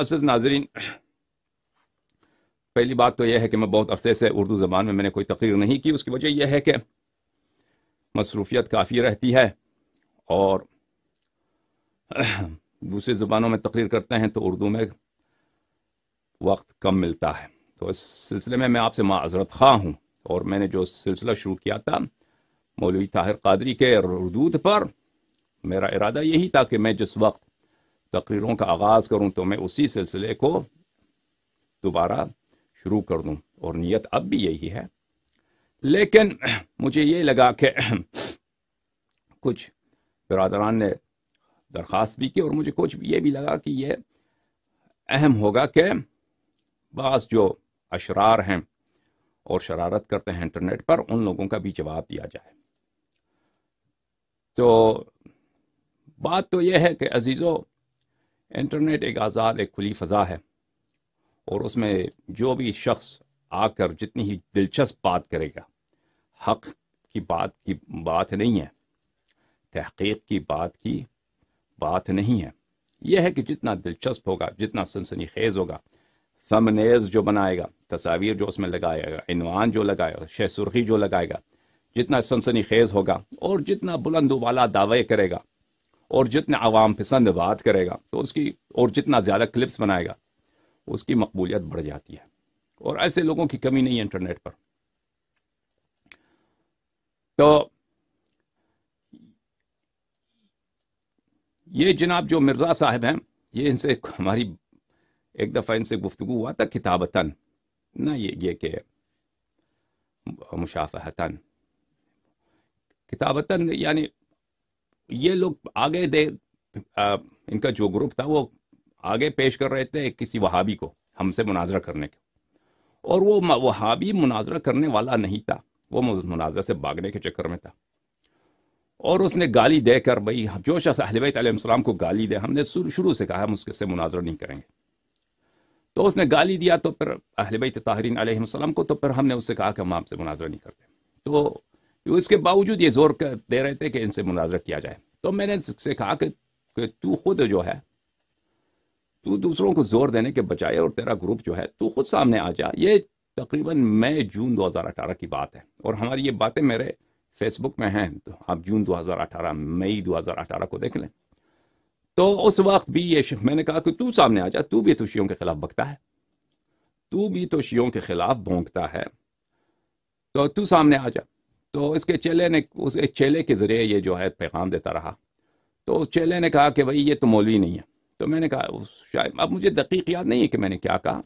عزیز ناظرین پہلی بات تو یہ ہے کہ میں بہت عرصے سے اردو زبان میں میں نے کوئی تقریر نہیں کی اس کی وجہ یہ ہے کہ مصروفیت کافی رہتی ہے اور دوسری زبانوں میں تقریر کرتے ہیں تو اردو میں وقت کم ملتا ہے تو اس سلسلے میں میں آپ سے معذرت خواہ ہوں اور میں نے جو سلسلہ شروع کیا تھا مولوی طاہر قادری کے ردود پر میرا ارادہ یہی تھا کہ میں جس وقت تقریروں کا آغاز کروں تو میں اسی سلسلے کو دوبارہ شروع کر دوں اور نیت اب بھی یہی ہے لیکن مجھے یہ لگا کہ کچھ برادران نے درخواست بھی کی اور مجھے کچھ یہ بھی لگا کہ یہ اہم ہوگا کہ بعض جو اشرار ہیں اور شرارت کرتے ہیں انٹرنیٹ پر ان لوگوں کا بھی جواب دیا جائے تو بات تو یہ ہے کہ عزیزوں انٹرنیٹ ایک آزاد ایک کھلی فضا ہے اور اس میں جو بھی شخص آ کر جتنی ہی دلچسپ بات کرے گا حق کی بات کی بات نہیں ہے تحقیق کی بات کی بات نہیں ہے یہ ہے کہ جتنا دلچسپ ہوگا جتنا سنسنی خیز ہوگا نیز جو بنائے گا تصاویر جو اس میں لگائے گا عنوان جو لگائے گا شہ سرخی جو لگائے گا جتنا سنسنی خیز ہوگا اور جتنا بلند و بالا دعوے کرے گا اور جتنا عوام پسند بات کرے گا تو اس کی اور جتنا زیادہ کلپس بنائے گا اس کی مقبولیت بڑھ جاتی ہے اور ایسے لوگوں کی کمی نہیں ہے انٹرنیٹ پر تو یہ جناب جو مرزا صاحب ہیں یہ ان سے ہماری ایک دفعہ ان سے گفتگو ہوا تھا کتابتاً نہ یہ کہ مشافہتاً کتابتاً یعنی یہ لوگ آگے دے ان کا جو گروپ تھا وہ آگے پیش کر رہے تھے کسی وہابی کو ہم سے مناظرہ کرنے کے اور وہ وہابی مناظرہ کرنے والا نہیں تھا وہ مناظرہ سے بھاگنے کے چکر میں تھا اور اس نے گالی دے کر بھائی اہل بیت علیہ السلام کو گالی دے ہم نے شروع سے کہا ہم اس سے مناظرہ نہیں کریں گے تو اس نے گالی دیا تو پھر اہل بیت تاہرین علیہ السلام کو تو پھر ہم نے اس سے کہا کہ ہم آپ سے مناظرہ نہیں کرتے تو اس کے باوجود یہ زور دے رہے تھے کہ ان سے مناظر کیا جائے تو میں نے سے کہا کہ تو خود جو ہے تو دوسروں کو زور دینے کے بجائے اور تیرا گروپ جو ہے تو خود سامنے آ جا یہ تقریباً مئی جون دو ہزار اٹھارہ کی بات ہے اور ہماری یہ باتیں میرے فیس بک میں ہیں تو آپ جون دو ہزار اٹھارہ مئی دو ہزار اٹھارہ کو دیکھ لیں تو اس وقت بھی یہ میں نے کہا کہ تو سامنے آ جا تو بھی تو کے خلاف بکتا ہے تو بھی تو کے خلاف بھونکتا ہے تو تو سامنے آ جا تو اس کے چیلے نے اس چیلے کے ذریعے یہ جو ہے پیغام دیتا رہا تو اس چیلے نے کہا کہ بھائی یہ تو مولوی نہیں ہے تو میں نے کہا شاید اب مجھے دقیق یاد نہیں ہے کہ میں نے کیا کہا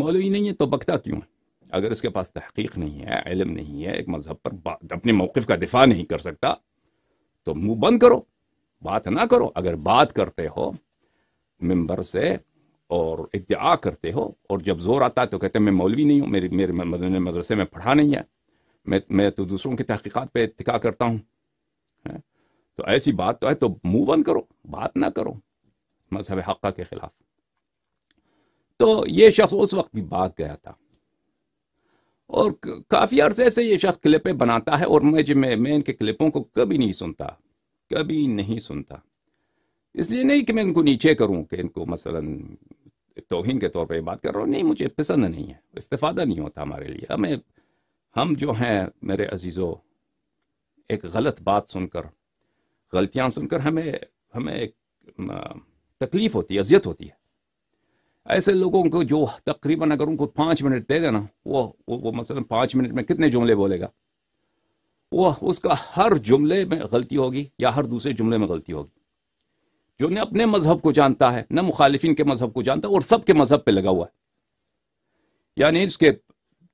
مولوی نہیں ہے تو بکتا کیوں ہے اگر اس کے پاس تحقیق نہیں ہے علم نہیں ہے ایک مذہب پر اپنے موقف کا دفاع نہیں کر سکتا تو منہ بند کرو بات نہ کرو اگر بات کرتے ہو ممبر سے اور ادعا کرتے ہو اور جب زور آتا ہے تو کہتے ہیں میں مولوی نہیں ہوں میری میرے مدرسے میں پڑھا نہیں ہے میں میں تو دوسروں کی تحقیقات پہ اتقا کرتا ہوں ہاں؟ تو ایسی بات تو ہے تو بند کرو بات نہ کرو مذہب حقہ کے خلاف تو یہ شخص اس وقت بھی بھاگ گیا تھا اور کافی عرصے سے یہ شخص کلپیں بناتا ہے اور میں جب میں میں ان کے کلپوں کو کبھی نہیں سنتا کبھی نہیں سنتا اس لیے نہیں کہ میں ان کو نیچے کروں کہ ان کو مثلا توہین کے طور پہ یہ بات کر رہا ہوں نہیں مجھے پسند نہیں ہے استفادہ نہیں ہوتا ہمارے لیے ہمیں ہم جو ہیں میرے عزیزو ایک غلط بات سن کر غلطیاں سن کر ہمیں ہمیں ایک تکلیف ہوتی ہے اذیت ہوتی ہے ایسے لوگوں کو جو تقریباً اگر ان کو پانچ منٹ دے دینا وہ وہ وہ مثلاً پانچ منٹ میں کتنے جملے بولے گا وہ اس کا ہر جملے میں غلطی ہوگی یا ہر دوسرے جملے میں غلطی ہوگی جو نہ اپنے مذہب کو جانتا ہے نہ مخالفین کے مذہب کو جانتا ہے اور سب کے مذہب پہ لگا ہوا ہے یعنی اس کے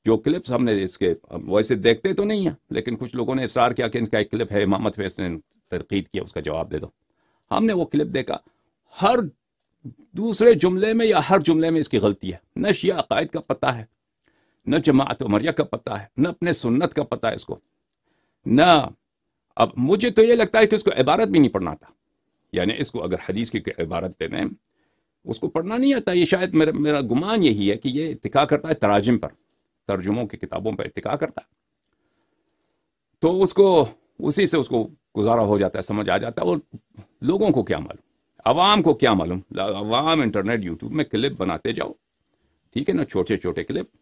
جو کلپس ہم نے اس کے ویسے دیکھتے تو نہیں ہیں لیکن کچھ لوگوں نے اصرار کیا کہ ان کا ایک کلپ ہے امامت فیس نے ترقید کیا اس کا جواب دے دو ہم نے وہ کلپ دیکھا ہر دوسرے جملے میں یا ہر جملے میں اس کی غلطی ہے نہ شیعہ عقائد کا پتہ ہے نہ جماعت عمریہ کا پتہ ہے نہ اپنے سنت کا پتہ ہے اس کو نہ اب مجھے تو یہ لگتا ہے کہ اس کو عبارت بھی نہیں پڑھنا آتا یعنی اس کو اگر حدیث کی عبارت دے رہے اس کو پڑھنا نہیں آتا یہ شاید میرا میرا گمان یہی ہے کہ یہ اتقاع کرتا ہے تراجم پر ترجموں کی کتابوں پہ ارتقا کرتا ہے تو اس اس کو کو اسی سے گزارا ہو جاتا ہے سمجھ آ جاتا ہے اور لوگوں کو کیا معلوم عوام کو کیا معلوم عوام انٹرنیٹ یوٹیوب میں کلپ بناتے جاؤ ٹھیک ہے نا چھوٹے چھوٹے کلپ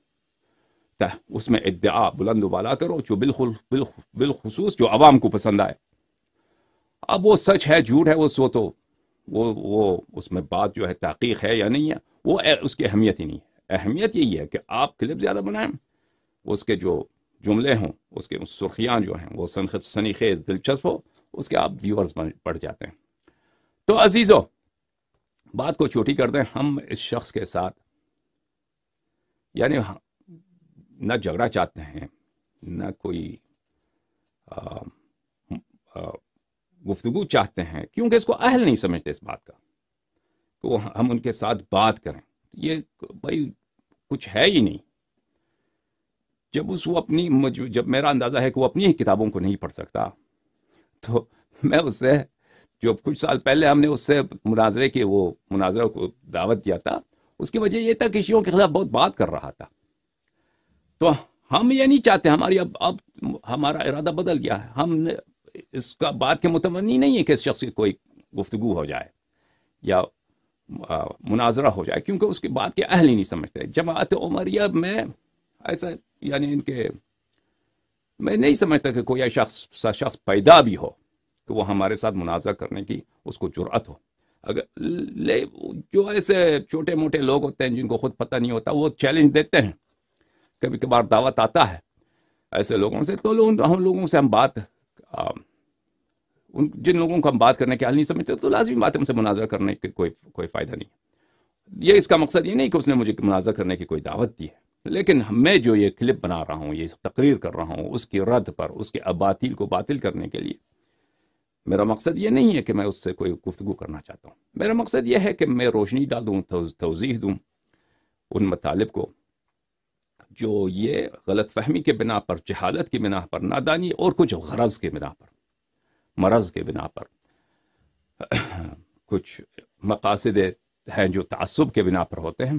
اس میں ادعا بلند بالا کرو جو بالخصوص جو عوام کو پسند آئے اب وہ سچ ہے جھوٹ ہے وہ سو تو اس میں بات جو ہے تحقیق ہے یا نہیں ہے وہ اس کی اہمیت ہی نہیں ہے اہمیت یہی ہے کہ آپ کلپ زیادہ بنائیں اس کے جو جملے ہوں اس کے سرخیاں جو ہیں وہ سنیخیز دلچسپ ہو اس کے آپ ویورز بڑھ جاتے ہیں تو عزیزو بات کو چھوٹی کر دیں ہم اس شخص کے ساتھ یعنی نہ جھگڑا چاہتے ہیں نہ کوئی گفتگو چاہتے ہیں کیونکہ اس کو اہل نہیں سمجھتے اس بات کا کہ وہ ہم ان کے ساتھ بات کریں یہ بھائی کچھ ہے ہی نہیں جب اس وہ اپنی جب میرا اندازہ ہے کہ وہ اپنی ہی کتابوں کو نہیں پڑھ سکتا تو میں اس سے جو کچھ سال پہلے ہم نے اس سے مناظرے کے وہ مناظرہ کو دعوت دیا تھا اس کی وجہ یہ تھا کہ شیعوں کے خلاف بہت بات کر رہا تھا تو ہم یہ نہیں چاہتے ہماری اب اب ہمارا ارادہ بدل گیا ہے ہم نے اس کا بات کے متمنی نہیں ہے کہ اس شخص کی کوئی گفتگو ہو جائے یا مناظرہ ہو جائے کیونکہ اس کی بات کے اہل ہی نہیں سمجھتے جماعت عمریہ میں ایسا یعنی ان کے میں نہیں سمجھتا کہ کوئی شخص شخص پیدا بھی ہو کہ وہ ہمارے ساتھ مناظر کرنے کی اس کو جرأت ہو اگر جو ایسے چھوٹے موٹے لوگ ہوتے ہیں جن کو خود پتہ نہیں ہوتا وہ چیلنج دیتے ہیں کبھی کبھار دعوت آتا ہے ایسے لوگوں سے تو ہم لوگوں سے ہم بات ان جن لوگوں کو ہم بات کرنے کے حل نہیں سمجھتے تو لازمی بات ہے ان سے مناظر کرنے کے کوئی کوئی فائدہ نہیں یہ اس کا مقصد یہ نہیں کہ اس نے مجھے مناظر کرنے کی کوئی دعوت دی ہے لیکن میں جو یہ کلپ بنا رہا ہوں یہ تقریر کر رہا ہوں اس کی رد پر اس کے اباطیل کو باطل کرنے کے لیے میرا مقصد یہ نہیں ہے کہ میں اس سے کوئی گفتگو کرنا چاہتا ہوں میرا مقصد یہ ہے کہ میں روشنی ڈالوں توضیح دوں ان مطالب کو جو یہ غلط فہمی کے بنا پر جہالت کی بنا پر نادانی اور کچھ غرض کے بنا پر مرض کے بنا پر کچھ مقاصد ہیں جو تعصب کے بنا پر ہوتے ہیں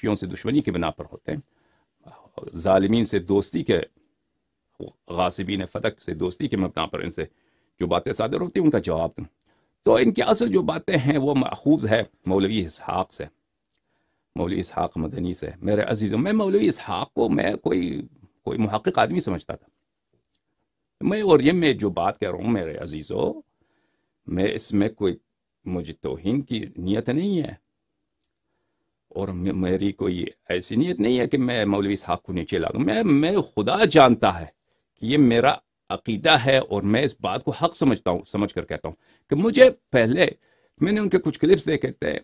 شیوں سے دشمنی کے بنا پر ہوتے ہیں ظالمین سے دوستی کے غاسبین فتق سے دوستی کے مبنا پر ان سے جو باتیں صادر ہوتی ہیں ان کا جواب دوں تو ان کے اصل جو باتیں ہیں وہ ماخوذ ہے مولوی اسحاق سے مولوی اسحاق مدنی سے میرے عزیزوں میں مولوی اسحاق کو میں کوئی کوئی محقق آدمی سمجھتا تھا میں اور یہ میں جو بات کہہ رہا ہوں میرے عزیزو میں اس میں کوئی مجھے توہین کی نیت نہیں ہے اور میری کوئی ایسی نیت نہیں ہے کہ میں مولوی صاحب کو نیچے لا دوں میں خدا جانتا ہے کہ یہ میرا عقیدہ ہے اور میں اس بات کو حق سمجھتا ہوں سمجھ کر کہتا ہوں کہ مجھے پہلے میں نے ان کے کچھ کلپس دیکھے تھے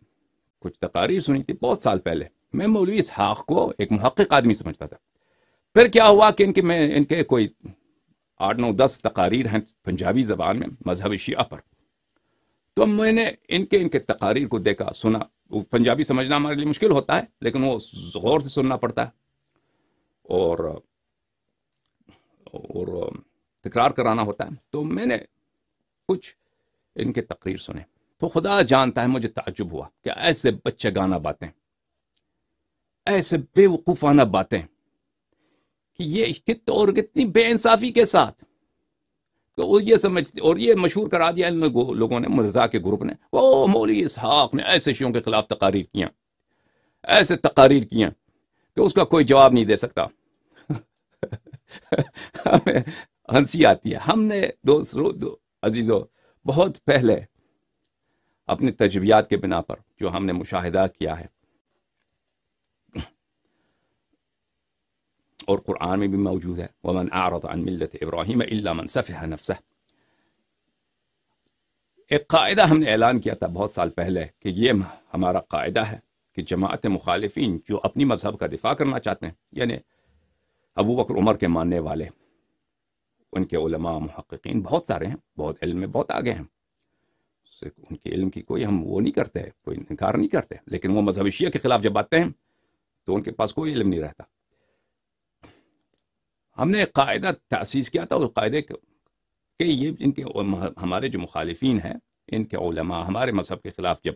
کچھ تقاریر سنی تھی بہت سال پہلے میں مولوی اسحاق کو ایک محقق آدمی سمجھتا تھا پھر کیا ہوا کہ ان کے میں ان کے کوئی آٹھ نو دس تقاریر ہیں پنجابی زبان میں مذہب شیعہ پر تو میں نے ان کے ان کے تقاریر کو دیکھا سنا وہ پنجابی سمجھنا ہمارے لیے مشکل ہوتا ہے لیکن وہ غور سے سننا پڑتا ہے اور اور تکرار کرانا ہوتا ہے تو میں نے کچھ ان کے تقریر سنے تو خدا جانتا ہے مجھے تعجب ہوا کہ ایسے بچے گانا باتیں ایسے بے وقوفانہ باتیں یہ اور کتنی بے انصافی کے ساتھ یہ سمجھتے اور یہ مشہور کرا دیا ان لوگوں نے مرزا کے گروپ نے وہ مولی اسحاق نے ایسے شیوں کے خلاف تقاریر کیا ایسے تقاریر کیا کہ اس کا کوئی جواب نہیں دے سکتا ہمیں ہنسی آتی ہے ہم نے دوسروں دو عزیزو بہت پہلے اپنے تجربیات کے بنا پر جو ہم نے مشاہدہ کیا ہے اور قرآن میں بھی موجود ہے ومن اعرض عن ملت ابراہیم الا من صفح نفسہ ایک قاعدہ ہم نے اعلان کیا تھا بہت سال پہلے کہ یہ ہمارا قاعدہ ہے کہ جماعت مخالفین جو اپنی مذہب کا دفاع کرنا چاہتے ہیں یعنی ابو بکر عمر کے ماننے والے ان کے علماء محققین بہت سارے ہیں بہت علم میں بہت آگے ہیں ان کے علم کی کوئی ہم وہ نہیں کرتے کوئی انکار نہیں کرتے لیکن وہ مذہب شیعہ کے خلاف جب آتے ہیں تو ان کے پاس کوئی علم نہیں رہتا ہم نے ایک قاعدہ تاسیس کیا تھا اس قاعدے کہ یہ ان کے ہمارے جو مخالفین ہیں ان کے علماء ہمارے مذہب کے خلاف جب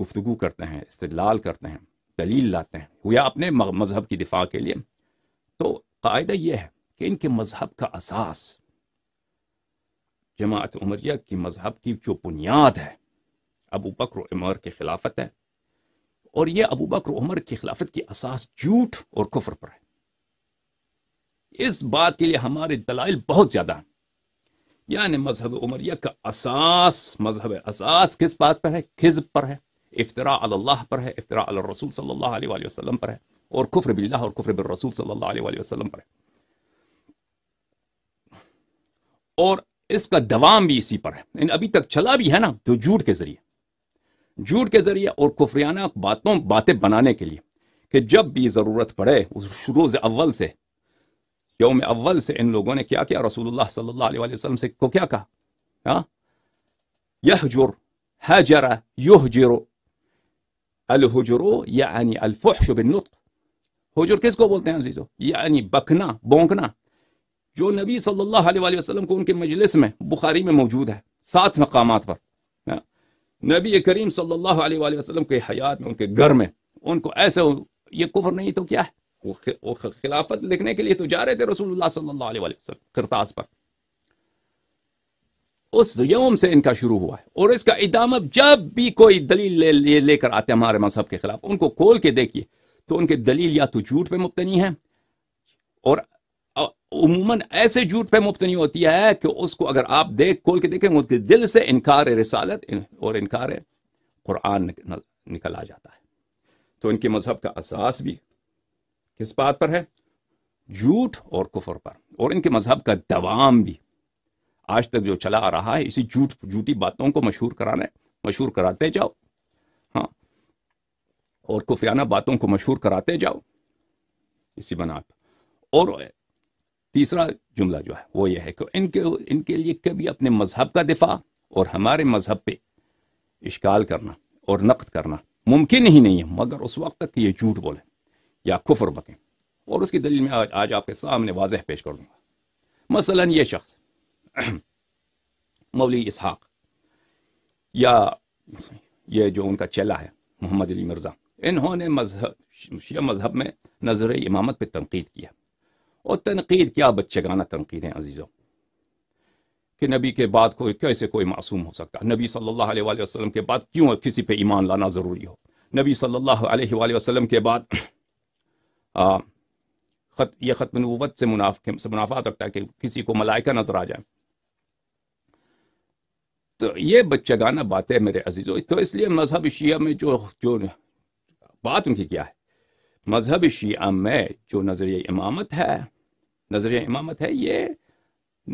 گفتگو کرتے ہیں استدلال کرتے ہیں دلیل لاتے ہیں یا اپنے مذہب کی دفاع کے لیے تو قاعدہ یہ ہے کہ ان کے مذہب کا اساس جماعت عمریہ کی مذہب کی جو بنیاد ہے ابو بکر و عمر کی خلافت ہے اور یہ ابو بکر و عمر کی خلافت کی اساس جھوٹ اور کفر پر ہے اس بات کے لیے ہمارے دلائل بہت زیادہ ہیں یعنی مذہب عمریہ کا اساس مذہب اساس کس بات پر ہے کس پر ہے افطراء اللہ پر ہے افطراء الرسول صلی اللہ علیہ وآلہ وسلم پر ہے اور کفر باللہ اور کفر بالرسول صلی اللہ علیہ وآلہ وسلم پر ہے اور اس کا دوام بھی اسی پر ہے ابھی تک چلا بھی ہے نا تو جھوٹ کے ذریعے جھوٹ کے ذریعے اور کفریانہ باتوں باتیں بنانے کے لیے کہ جب بھی ضرورت پڑے اس روز اول سے یوم اول سے ان لوگوں نے کیا کیا رسول اللہ صلی اللہ علیہ وسلم سے کو کیا کہا ہاں؟ یحجر حجر یحجر الحجر یعنی الفحش بالنطق حجر کس کو بولتے ہیں عزیزو یعنی بکنا بونکنا جو نبی صلی اللہ علیہ وسلم کو ان کے مجلس میں بخاری میں موجود ہے سات مقامات پر ہاں؟ نبی کریم صلی اللہ علیہ وسلم کے حیات میں ان کے گھر میں ان کو ایسے یہ کفر نہیں تو کیا ہے خلافت لکھنے کے لیے تو جا رہے تھے رسول اللہ صلی اللہ علیہ وسلم کرتاز پر اس یوم سے ان کا شروع ہوا ہے اور اس کا ادامہ جب بھی کوئی دلیل لے لے, لے کر آتے ہمارے مذہب کے خلاف ان کو کھول کے دیکھیے تو ان کے دلیل یا تو جھوٹ پہ مبتنی ہے اور عموماً ایسے جھوٹ پہ مبتنی ہوتی ہے کہ اس کو اگر آپ دیکھ کھول کے دیکھیں ان کے دل سے انکار رسالت اور انکار قرآن نکل آ جاتا ہے تو ان کے مذہب کا اساس بھی کس بات پر ہے جھوٹ اور کفر پر اور ان کے مذہب کا دوام بھی آج تک جو چلا آ رہا ہے اسی جھوٹ جھوٹی باتوں کو مشہور کرانے مشہور کراتے جاؤ ہاں اور کفریانہ باتوں کو مشہور کراتے جاؤ اسی بنا پہ اور تیسرا جملہ جو ہے وہ یہ ہے کہ ان کے ان کے لیے کبھی اپنے مذہب کا دفاع اور ہمارے مذہب پہ اشکال کرنا اور نقد کرنا ممکن ہی نہیں ہے مگر اس وقت تک کہ یہ جھوٹ بولیں یا کفر بکیں اور اس کی دلیل میں آج آج آپ کے سامنے واضح پیش کر دوں گا مثلا یہ شخص مولی اسحاق یا یہ جو ان کا چیلا ہے محمد علی مرزا انہوں نے مذہب شیعہ مذہب میں نظر امامت پہ تنقید کیا اور تنقید کیا بچے گانا تنقید ہیں عزیزوں کہ نبی کے بعد کوئی کیسے کوئی معصوم ہو سکتا نبی صلی اللہ علیہ وآلہ وسلم کے بعد کیوں کسی پہ ایمان لانا ضروری ہو نبی صلی اللہ علیہ وآلہ وسلم کے بعد خط یہ ختم نبوت سے منافعات رکھتا ہے کہ کسی کو ملائکہ نظر آ جائے تو یہ گانا بات ہے میرے عزیزوں تو اس لیے مذہب شیعہ میں جو جو بات ان کی کیا ہے مذہب شیعہ میں جو نظریہ امامت ہے نظریہ امامت ہے یہ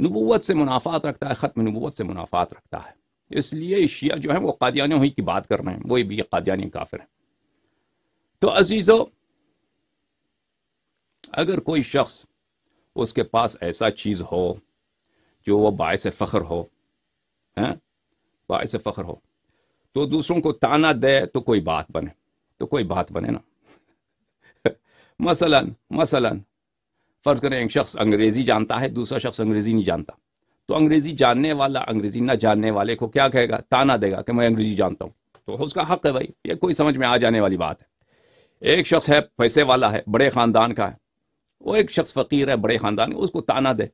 نبوت سے منافعات رکھتا ہے ختم نبوت سے منافعات رکھتا ہے اس لیے شیعہ جو ہیں وہ قادیانی ہوئی کی بات کر رہے ہیں وہی بھی قادیانی کافر ہیں تو عزیزو اگر کوئی شخص اس کے پاس ایسا چیز ہو جو وہ باعث فخر ہو ہاں باعث فخر ہو تو دوسروں کو تانا دے تو کوئی بات بنے تو کوئی بات بنے نا مثلا مثلا فرض کریں ایک شخص انگریزی جانتا ہے دوسرا شخص انگریزی نہیں جانتا تو انگریزی جاننے والا انگریزی نہ جاننے والے کو کیا کہے گا تانا دے گا کہ میں انگریزی جانتا ہوں تو اس کا حق ہے بھائی یہ کوئی سمجھ میں آ جانے والی بات ہے ایک شخص ہے پیسے والا ہے بڑے خاندان کا ہے وہ ایک شخص فقیر ہے بڑے خاندان اس کو تانہ دے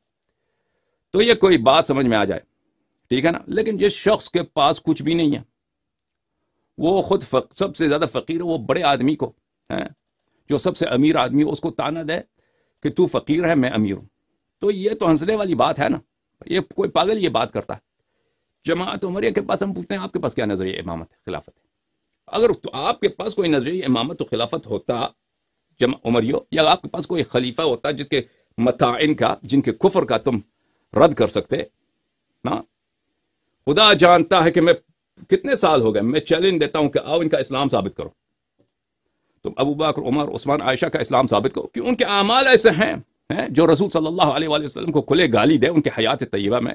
تو یہ کوئی بات سمجھ میں آ جائے ٹھیک ہے نا لیکن جس شخص کے پاس کچھ بھی نہیں ہے وہ خود فق... سب سے زیادہ فقیر ہے وہ بڑے آدمی کو ہیں جو سب سے امیر آدمی اس کو تانہ دے کہ تو فقیر ہے میں امیر ہوں تو یہ تو ہنسنے والی بات ہے نا یہ کوئی پاگل یہ بات کرتا ہے جماعت عمریہ کے پاس ہم پوچھتے ہیں آپ کے پاس کیا نظریہ امامت ہے خلافت ہے اگر آپ کے پاس کوئی نظریہ امامت و خلافت ہوتا جمع عمریو یا آپ کے پاس کوئی خلیفہ ہوتا جس کے متعین کا جن کے کفر کا تم رد کر سکتے نا خدا جانتا ہے کہ میں کتنے سال ہو گئے میں چیلنج دیتا ہوں کہ آؤ ان کا اسلام ثابت کرو تم ابو بکر عمر عثمان عائشہ کا اسلام ثابت کرو کہ ان کے اعمال ایسے ہیں جو رسول صلی اللہ علیہ وآلہ وسلم کو کھلے گالی دے ان کے حیات طیبہ میں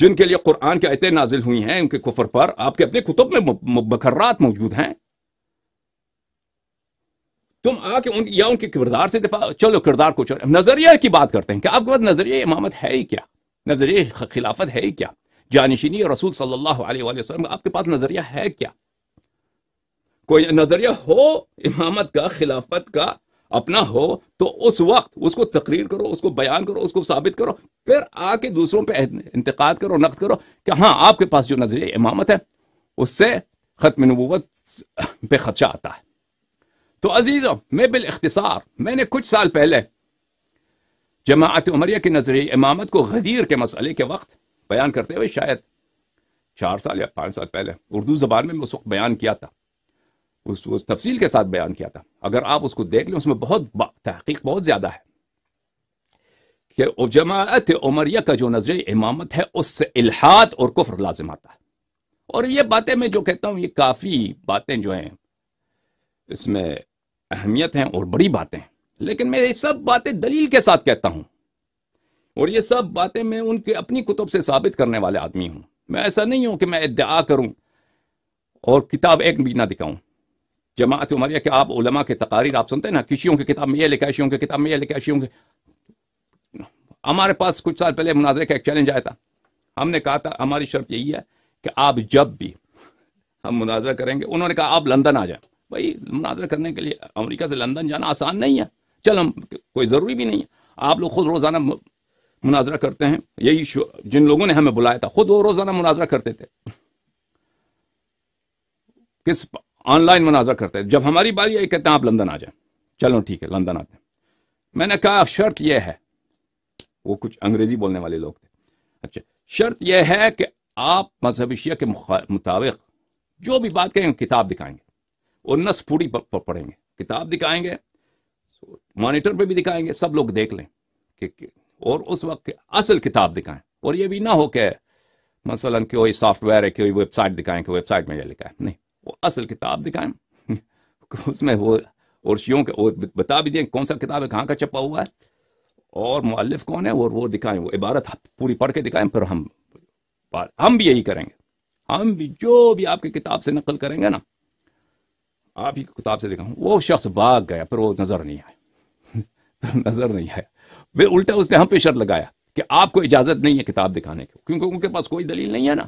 جن کے لیے قرآن کے عیت نازل ہوئی ہیں ان کے کفر پر آپ کے اپنے کتب میں مبکرات موجود ہیں تم آ کے ان یا ان کے کردار سے دفاع چلو کردار کو چلو نظریہ کی بات کرتے ہیں کہ آپ کے پاس نظریہ امامت ہے ہی کیا نظریہ خلافت ہے ہی کیا جانشینی رسول صلی اللہ علیہ وآلہ وسلم آپ کے پاس نظریہ ہے کیا کوئی نظریہ ہو امامت کا خلافت کا اپنا ہو تو اس وقت اس کو تقریر کرو اس کو بیان کرو اس کو ثابت کرو پھر آ کے دوسروں پہ انتقاد کرو نقد کرو کہ ہاں آپ کے پاس جو نظریہ امامت ہے اس سے ختم نبوت پہ خدشہ آتا ہے تو عزیزو میں بالاختصار میں نے کچھ سال پہلے جماعت عمریہ کی نظری امامت کو غدیر کے مسئلے کے وقت بیان کرتے ہوئے شاید چار سال یا پانچ سال پہلے اردو زبان میں اس وقت بیان کیا تھا اس اس تفصیل کے ساتھ بیان کیا تھا اگر آپ اس کو دیکھ لیں اس میں بہت تحقیق بہت زیادہ ہے کہ جماعت عمریہ کا جو نظر امامت ہے اس سے الحاد اور کفر لازم آتا ہے اور یہ باتیں میں جو کہتا ہوں یہ کافی باتیں جو ہیں اس میں اہمیت ہیں اور بڑی باتیں لیکن میں یہ سب باتیں دلیل کے ساتھ کہتا ہوں اور یہ سب باتیں میں ان کے اپنی کتب سے ثابت کرنے والے آدمی ہوں میں ایسا نہیں ہوں کہ میں ادعا کروں اور کتاب ایک بھی نہ دکھاؤں جماعت عمریہ کہ آپ علماء کے تقاریر آپ سنتے ہیں نا کشیوں کی کتاب میں یہ لکھا شیوں کی کتاب میں یہ لکھا شیوں کے ہمارے پاس کچھ سال پہلے مناظرے کا ایک چیلنج آیا تھا ہم نے کہا تھا ہماری شرط یہی ہے کہ آپ جب بھی ہم مناظرہ کریں گے انہوں نے کہا آپ لندن آ جائیں بھائی مناظر کرنے کے لیے امریکہ سے لندن جانا آسان نہیں ہے چل ہم کوئی ضروری بھی نہیں ہے آپ لوگ خود روزانہ مناظرہ کرتے ہیں یہی جن لوگوں نے ہمیں بلایا تھا خود وہ روزانہ مناظرہ کرتے تھے کس آن لائن مناظرہ کرتے تھے جب ہماری باری یہ کہتے ہیں آپ لندن آ جائیں چلو ٹھیک ہے لندن آتے ہیں میں نے کہا شرط یہ ہے وہ کچھ انگریزی بولنے والے لوگ تھے اچھا شرط یہ ہے کہ آپ مذہبی مطابق جو بھی بات کہیں کتاب دکھائیں گے اور نس پوری پڑھیں گے کتاب دکھائیں گے مانیٹر پہ بھی دکھائیں گے سب لوگ دیکھ لیں کہ اور اس وقت اصل کتاب دکھائیں اور یہ بھی نہ ہو کہ مثلا کہ وہی سافٹ ویئر ہے کیوں ہی ویب سائٹ دکھائیں کہ ویب سائٹ میں یہ لکھا ہے نہیں وہ اصل کتاب دکھائیں اس میں وہ اور شیوں کے بتا بھی دیں کون سا کتاب ہے کہاں کا چھپا ہوا ہے اور مؤلف کون ہے اور وہ دکھائیں وہ عبارت پوری پڑھ کے دکھائیں پھر ہم ہم بھی یہی کریں گے ہم بھی جو بھی آپ کی کتاب سے نقل کریں گے نا آپ ہی کتاب سے دیکھا ہوں وہ شخص بھاگ گیا پر وہ نظر نہیں آیا نظر نہیں آیا پھر الٹا اس نے ہم پہ شرط لگایا کہ آپ کو اجازت نہیں ہے کتاب دکھانے کی کیونکہ ان کے پاس کوئی دلیل نہیں ہے نا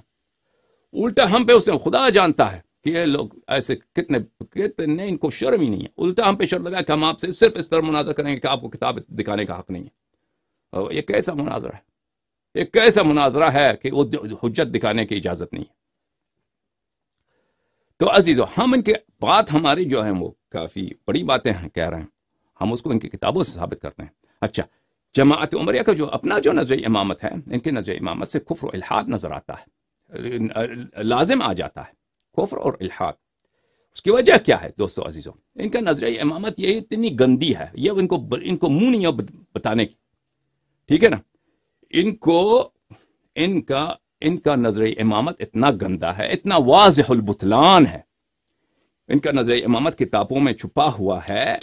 الٹا ہم پہ اسے خدا جانتا ہے کہ یہ لوگ ایسے کتنے کتنے ان کو شرم ہی نہیں ہے الٹا ہم پہ شرط لگایا کہ ہم آپ سے صرف اس طرح مناظر کریں گے کہ آپ کو کتاب دکھانے کا حق نہیں ہے اور یہ کیسا مناظرہ ہے یہ کیسا مناظرہ ہے کہ وہ حجت دکھانے کی اجازت نہیں ہے تو عزیز ہم ان کے بات ہماری جو ہیں وہ کافی بڑی باتیں ہیں کہہ رہے ہیں ہم اس کو ان کی کتابوں سے ثابت کرتے ہیں اچھا جماعت عمریہ کا جو اپنا جو نظر امامت ہے ان کے نظر امامت سے کفر و الحاد نظر آتا ہے لازم آ جاتا ہے کفر اور الحاد اس کی وجہ کیا ہے عزیزو عزیزوں کا نظر امامت یہ اتنی گندی ہے یہ ان کو ان کو منہ نہیں بتانے کی ٹھیک ہے نا ان کو ان کا ان کا نظر امامت اتنا گندا ہے اتنا واضح البتلان ہے ان کا نظر امامت کتابوں میں چھپا ہوا ہے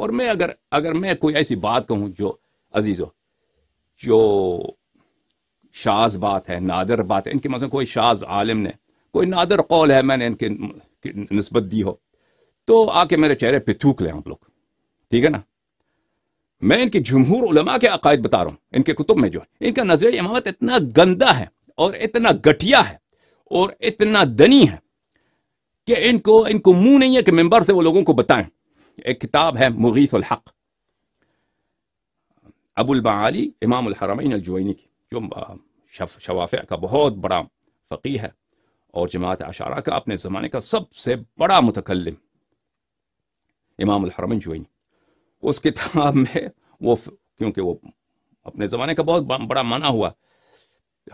اور میں اگر اگر میں کوئی ایسی بات کہوں جو عزیز جو شاز بات ہے نادر بات ہے ان کے مثلا کوئی شاز عالم نے کوئی نادر قول ہے میں نے ان کے نسبت دی ہو تو آ کے میرے چہرے پہ تھوک لیں آپ لوگ ٹھیک ہے نا میں ان کے جمہور علماء کے عقائد بتا رہا ہوں ان کے کتب میں جو ان کا نظر امامت اتنا گندا ہے اور اتنا گٹیا ہے اور اتنا دنی ہے کہ ان کو ان کو منہ نہیں ہے کہ ممبر سے وہ لوگوں کو بتائیں ایک کتاب ہے مغیث الحق ابو البعالی امام الحرمین الجوینی کی جو شوافع کا بہت بڑا فقی ہے اور جماعت اشارہ کا اپنے زمانے کا سب سے بڑا متکلم امام جوینی اس کتاب میں وہ کیونکہ وہ اپنے زمانے کا بہت بڑا مانا ہوا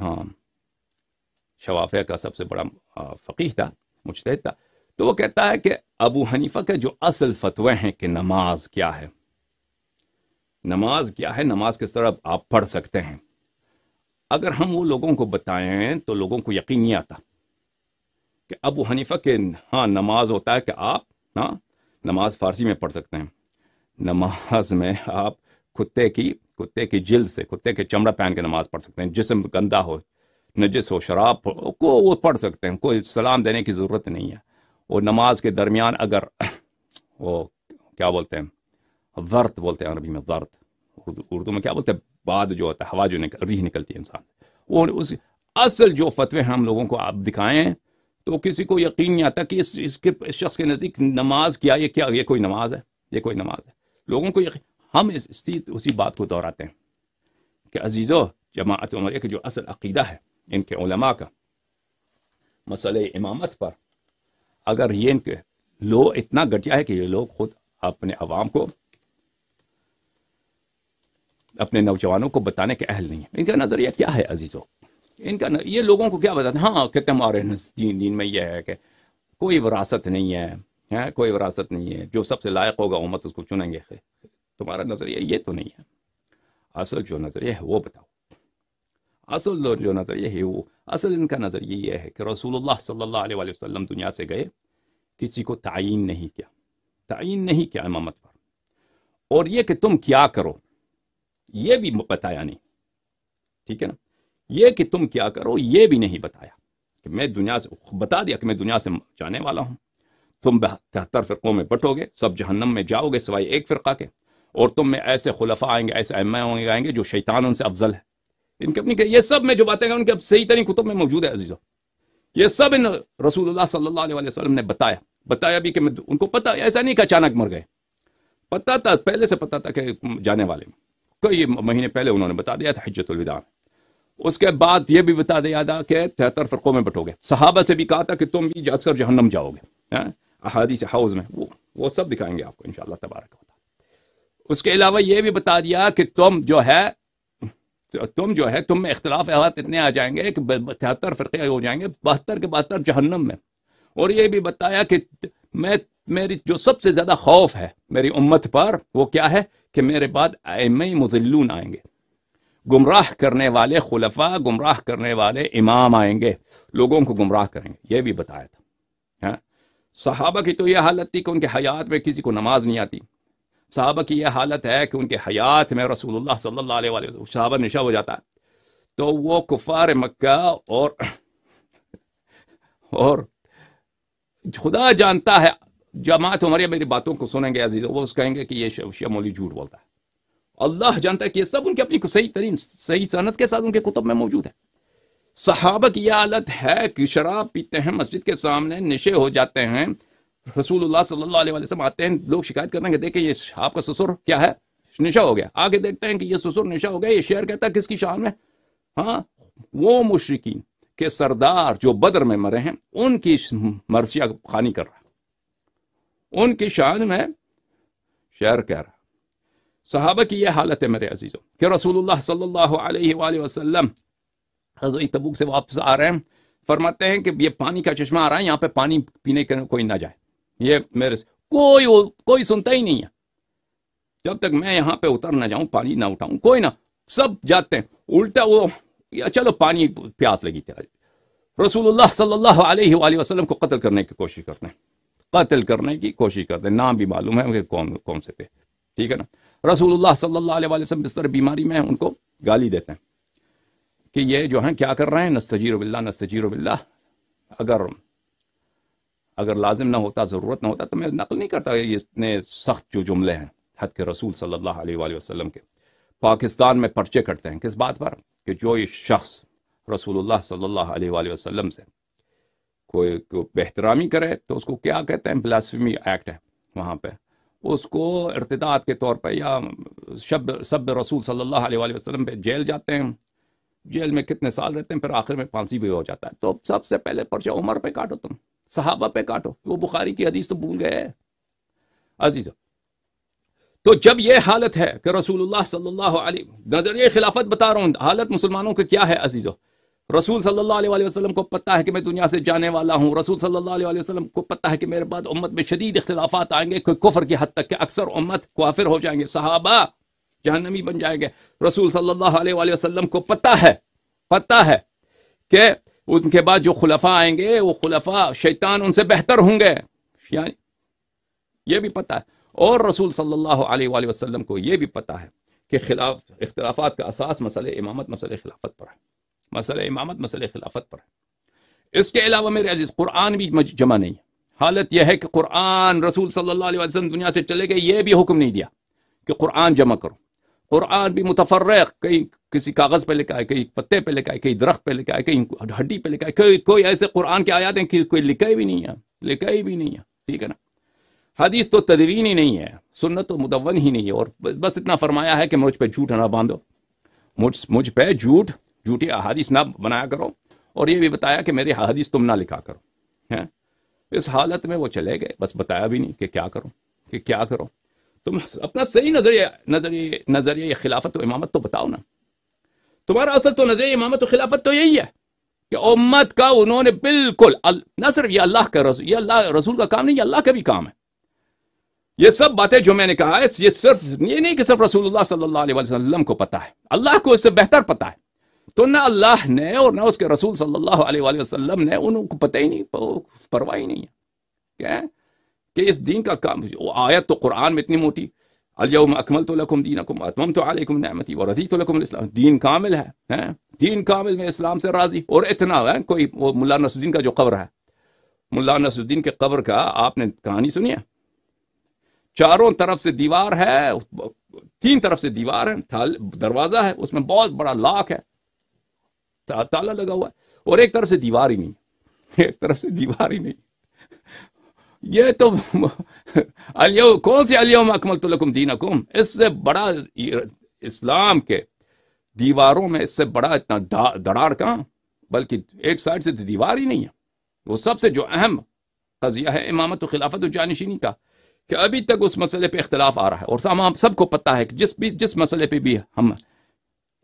ہاں شوافیہ کا سب سے بڑا فقیح تھا مجتہد تھا تو وہ کہتا ہے کہ ابو حنیفہ کے جو اصل فتوے ہیں کہ نماز کیا ہے نماز کیا ہے نماز کس طرح آپ پڑھ سکتے ہیں اگر ہم وہ لوگوں کو بتائیں تو لوگوں کو یقین نہیں آتا کہ ابو حنیفہ کے ہاں نماز ہوتا ہے کہ آپ ہاں نماز فارسی میں پڑھ سکتے ہیں نماز میں آپ کتے کی کتے کی جلد سے کتے کے چمڑا پہن کے نماز پڑھ سکتے ہیں جسم گندہ ہو نجس ہو شراب کو وہ پڑھ سکتے ہیں کوئی سلام دینے کی ضرورت نہیں ہے وہ نماز کے درمیان اگر وہ کیا بولتے ہیں ورت بولتے ہیں عربی میں ورت اردو اردو میں کیا بولتے ہیں بعد جو ہوتا ہے ہوا جو نکل ریح نکلتی ہے انسان سے وہ اس اصل جو فتوے ہم لوگوں کو آپ دکھائیں تو کسی کو یقین نہیں آتا کہ اس اس کے اس شخص کے نزدیک نماز کیا یہ کیا یہ کوئی نماز ہے یہ کوئی نماز ہے لوگوں کو یقین ہم اسی اسی بات کو دہراتے ہیں کہ عزیزو جماعت عمریہ کے جو اصل عقیدہ ہے ان کے علماء کا مسئلہ امامت پر اگر یہ ان کے لو اتنا گٹیا ہے کہ یہ لوگ خود اپنے عوام کو اپنے نوجوانوں کو بتانے کے اہل نہیں ہیں ان کا نظریہ کیا ہے عزیزو ان کا یہ لوگوں کو کیا بتاتے ہیں ہاں کہتے ہمارے دین دین میں یہ ہے کہ کوئی وراثت نہیں ہے کوئی وراثت نہیں ہے جو سب سے لائق ہوگا امت اس کو چنیں گے تمہارا نظریہ یہ تو نہیں ہے اصل جو نظریہ ہے وہ بتاؤ اصل جو نظر ہے وہ اصل ان کا نظر یہ ہے کہ رسول اللہ صلی اللہ علیہ وآلہ وسلم دنیا سے گئے کسی کو تعین نہیں کیا تعین نہیں کیا امامت پر اور یہ کہ تم کیا کرو یہ بھی بتایا نہیں ٹھیک ہے نا یہ کہ تم کیا کرو یہ بھی نہیں بتایا کہ میں دنیا سے بتا دیا کہ میں دنیا سے جانے والا ہوں تم بہتر فرقوں میں بٹو گے سب جہنم میں جاؤ گے سوائے ایک فرقہ کے اور تم میں ایسے خلفہ آئیں گے ایسے ام آئیں گے جو شیطان ان سے افضل ہے ان کے اپنی یہ سب میں جو باتیں ہیں ان کے اب صحیح ترین کتب میں موجود ہے عزیزو یہ سب ان رسول اللہ صلی اللہ علیہ وسلم نے بتایا بتایا بھی کہ میں ان کو پتہ ایسا نہیں کہ اچانک مر گئے پتہ تھا پہلے سے پتا تھا کہ جانے والے کئی مہینے پہلے انہوں نے بتا دیا تھا حجت الوداع اس کے بعد یہ بھی بتا دیا تھا کہ تہتر فرقوں میں بٹھو گے صحابہ سے بھی کہا تھا کہ تم بھی اکثر جہنم جاؤ گے ہاں؟ احادیث حوض میں وہ سب دکھائیں گے آپ کو انشاءاللہ تبارک ہوتا اس کے علاوہ یہ بھی بتا دیا کہ تم جو ہے تم جو ہے تم میں اختلاف احوات اتنے آ جائیں گے کہ تہتر فرقے ہو جائیں گے بہتر کے بہتر جہنم میں اور یہ بھی بتایا کہ میں میری جو سب سے زیادہ خوف ہے میری امت پر وہ کیا ہے کہ میرے بعد ایم مذلون آئیں گے گمراہ کرنے والے خلفاء گمراہ کرنے والے امام آئیں گے لوگوں کو گمراہ کریں گے یہ بھی بتایا تھا ہاں؟ صحابہ کی تو یہ حالت تھی کہ ان کے حیات میں کسی کو نماز نہیں آتی صحابہ کی یہ حالت ہے کہ ان کے حیات میں رسول اللہ صلی اللہ علیہ وآلہ وسلم صحابہ ہو جاتا ہے تو وہ کفار مکہ اور اور خدا جانتا ہے جماعت ہماری میری باتوں کو سنیں گے عزیز وہ اس کہیں گے کہ یہ مولی جھوٹ بولتا ہے اللہ جانتا ہے کہ یہ سب ان کی اپنی صحیح ترین صحیح صنعت کے ساتھ ان کے کتب میں موجود ہے صحابہ کی یہ حالت ہے کہ شراب پیتے ہیں مسجد کے سامنے نشے ہو جاتے ہیں رسول اللہ صلی اللہ علیہ وسلم آتے ہیں لوگ شکایت کرتے ہیں کہ دیکھیں یہ آپ کا سسر کیا ہے نشا ہو گیا آگے دیکھتے ہیں کہ یہ سسر نشا ہو گیا یہ شعر کہتا ہے کس کی شان میں ہاں وہ مشرقین کے سردار جو بدر میں مرے ہیں ان کی مرثیہ خانی کر رہا ان کی شان میں شعر کہہ رہا صحابہ کی یہ حالت ہے میرے عزیزوں کہ رسول اللہ صلی اللہ علیہ وآلہ وسلم حضرت تبوک سے واپس آ رہے ہیں فرماتے ہیں کہ یہ پانی کا چشمہ آ رہا ہے یہاں پہ پانی پینے کے کوئی نہ جائے یہ میرے سے کوئی کوئی سنتا ہی نہیں ہے جب تک میں یہاں پہ اتر نہ جاؤں پانی نہ اٹھاؤں کوئی نہ سب جاتے ہیں الٹا وہ یا چلو پانی پیاس لگی تھی رسول اللہ صلی اللہ علیہ وآلہ وسلم کو قتل کرنے کی کوشش کرتے ہیں قتل کرنے کی کوشش کرتے ہیں نام بھی معلوم ہے کہ کون کون سے تھے ٹھیک ہے نا رسول اللہ صلی اللہ علیہ وآلہ وسلم اس طرح بیماری میں ان کو گالی دیتے ہیں کہ یہ جو ہیں کیا کر رہے ہیں نستجیر باللہ نستجیر باللہ اگر اگر لازم نہ ہوتا ضرورت نہ ہوتا تو میں نقل نہیں کرتا یہ اتنے سخت جو جملے ہیں حد کے رسول صلی اللہ علیہ وآلہ وسلم کے پاکستان میں پرچے کرتے ہیں کس بات پر کہ جو یہ شخص رسول اللہ صلی اللہ علیہ وآلہ وسلم سے کوئی بہترامی کرے تو اس کو کیا کہتے ہیں بلاسفیمی ایکٹ ہے وہاں پہ اس کو ارتداد کے طور پہ یا شب سب رسول صلی اللہ علیہ وآلہ وسلم پہ جیل جاتے ہیں جیل میں کتنے سال رہتے ہیں پھر آخر میں پھانسی بھی ہو جاتا ہے تو سب سے پہلے پرچہ عمر پہ کاٹو تم صحابہ پہ کاٹو وہ بخاری کی حدیث تو بھول گئے عزیزہ تو جب یہ حالت ہے کہ رسول اللہ صلی اللہ علیہ علیہ خلافت بتا رہا ہوں حالت مسلمانوں کا کیا ہے ہے رسول صلی اللہ وسلم کو پتہ کہ میں دنیا سے جانے والا ہوں رسول صلی اللہ علیہ وسلم کو پتہ ہے کہ میرے بعد امت میں شدید اختلافات آئیں گے کوئی کفر کی حد تک کہ اکثر امت ہو جائیں گے صحابہ جہنمی بن جائیں گے رسول صلی اللہ علیہ وسلم کو پتہ ہے پتہ ہے کہ ان کے بعد جو خلفاء آئیں گے وہ خلفاء شیطان ان سے بہتر ہوں گے یعنی یہ بھی پتہ ہے اور رسول صلی اللہ علیہ وآلہ وسلم کو یہ بھی پتہ ہے کہ خلاف اختلافات کا اساس مسئلہ امامت مسئلہ خلافت پر ہے مسئلہ امامت مسئلہ خلافت پر ہے اس کے علاوہ میرے عزیز قرآن بھی جمع نہیں ہے حالت یہ ہے کہ قرآن رسول صلی اللہ علیہ وسلم دنیا سے چلے گئے یہ بھی حکم نہیں دیا کہ قرآن جمع کرو قرآن بھی متفرق کئی کہیں کسی کاغذ پہ لکھا ہے کہیں پتے پہ لکھا ہے کہیں درخت پہ لکھا ہے کہیں ہڈی پہ لکھا ہے کوئی کوئی ایسے قرآن کے آیات ہیں کہ کوئی لکھے بھی نہیں ہے لکھے بھی نہیں ہے ٹھیک ہے نا حدیث تو تدوین ہی نہیں ہے سنت تو مدون ہی نہیں ہے اور بس اتنا فرمایا ہے کہ مجھ پہ جھوٹ نہ باندھو مجھ مجھ پہ جھوٹ جھوٹی حادث نہ بنایا کرو اور یہ بھی بتایا کہ میری حادث تم نہ لکھا کرو ہیں اس حالت میں وہ چلے گئے بس بتایا بھی نہیں کہ کیا کروں کہ کیا کروں تم اپنا صحیح نظریہ نظریہ نظریہ خلافت و امامت تو بتاؤ نا تمہارا اصل تو نظریہ امامت و خلافت تو یہی ہے کہ امت کا انہوں نے بالکل نہ صرف یہ یہ اللہ اللہ کا کا رسول رسول کام نہیں یہ اللہ کا بھی کام ہے یہ سب باتیں جو میں نے کہا ہے یہ صرف یہ نہیں کہ صرف رسول اللہ صلی اللہ علیہ وسلم کو پتا ہے اللہ کو اس سے بہتر پتا ہے تو نہ اللہ نے اور نہ اس کے رسول صلی اللہ علیہ وسلم نے انہوں کو پتہ ہی نہیں پرواہ ہی نہیں ہے کہ اس دین کا کام آیت تو قرآن میں اتنی موٹی الجم اکمل تو لکم دین اکم اتمم تو علیکم نعمتی رضی تو لکم الاسلام دین کامل ہے دین کامل میں اسلام سے راضی اور اتنا ہے ہے کوئی وہ ملا کا جو قبر مولانا الدین کے قبر کا آپ نے کہانی سنی ہے چاروں طرف سے دیوار ہے تین طرف سے دیوار ہے دروازہ ہے اس میں بہت بڑا لاک ہے تالا لگا ہوا ہے اور ایک طرف سے دیوار ہی نہیں ایک طرف سے دیوار ہی نہیں یہ تو کون سی لکم دین اکم اس سے بڑا اسلام کے دیواروں میں اس سے بڑا اتنا دراڑ کہاں بلکہ ایک سائڈ سے دیوار ہی نہیں ہے وہ سب سے جو اہم قضیہ ہے امامت و خلافت و جانشینی کا کہ ابھی تک اس مسئلے پہ اختلاف آ رہا ہے اور سامان سب کو پتہ ہے کہ جس بھی جس مسئلے پہ بھی ہم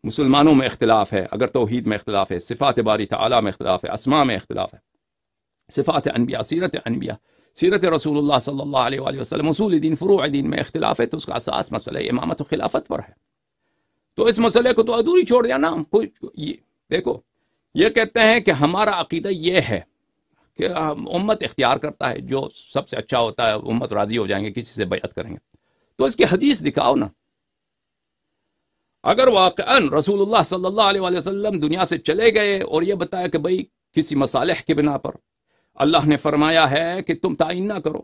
مسلمانوں میں اختلاف ہے اگر توحید میں اختلاف ہے صفات باری تعالی میں اختلاف ہے اسما میں اختلاف ہے صفات انبیاء سیرت انبیاء سیرت رسول اللہ صلی اللہ علیہ وآلہ وسلم اصول دین فروع دین میں اختلاف ہے تو اس کا اساس مسئلہ امامت و خلافت پر ہے تو اس مسئلے کو تو ادھوری چھوڑ دیا نا کوئی یہ دیکھو یہ کہتے ہیں کہ ہمارا عقیدہ یہ ہے کہ امت اختیار کرتا ہے جو سب سے اچھا ہوتا ہے امت راضی ہو جائیں گے کسی سے بیعت کریں گے تو اس کی حدیث دکھاؤ نا اگر واقع رسول اللہ صلی اللہ علیہ وآلہ وسلم دنیا سے چلے گئے اور یہ بتایا کہ بھائی کسی مصالح کے بنا پر اللہ نے فرمایا ہے کہ تم تعین نہ کرو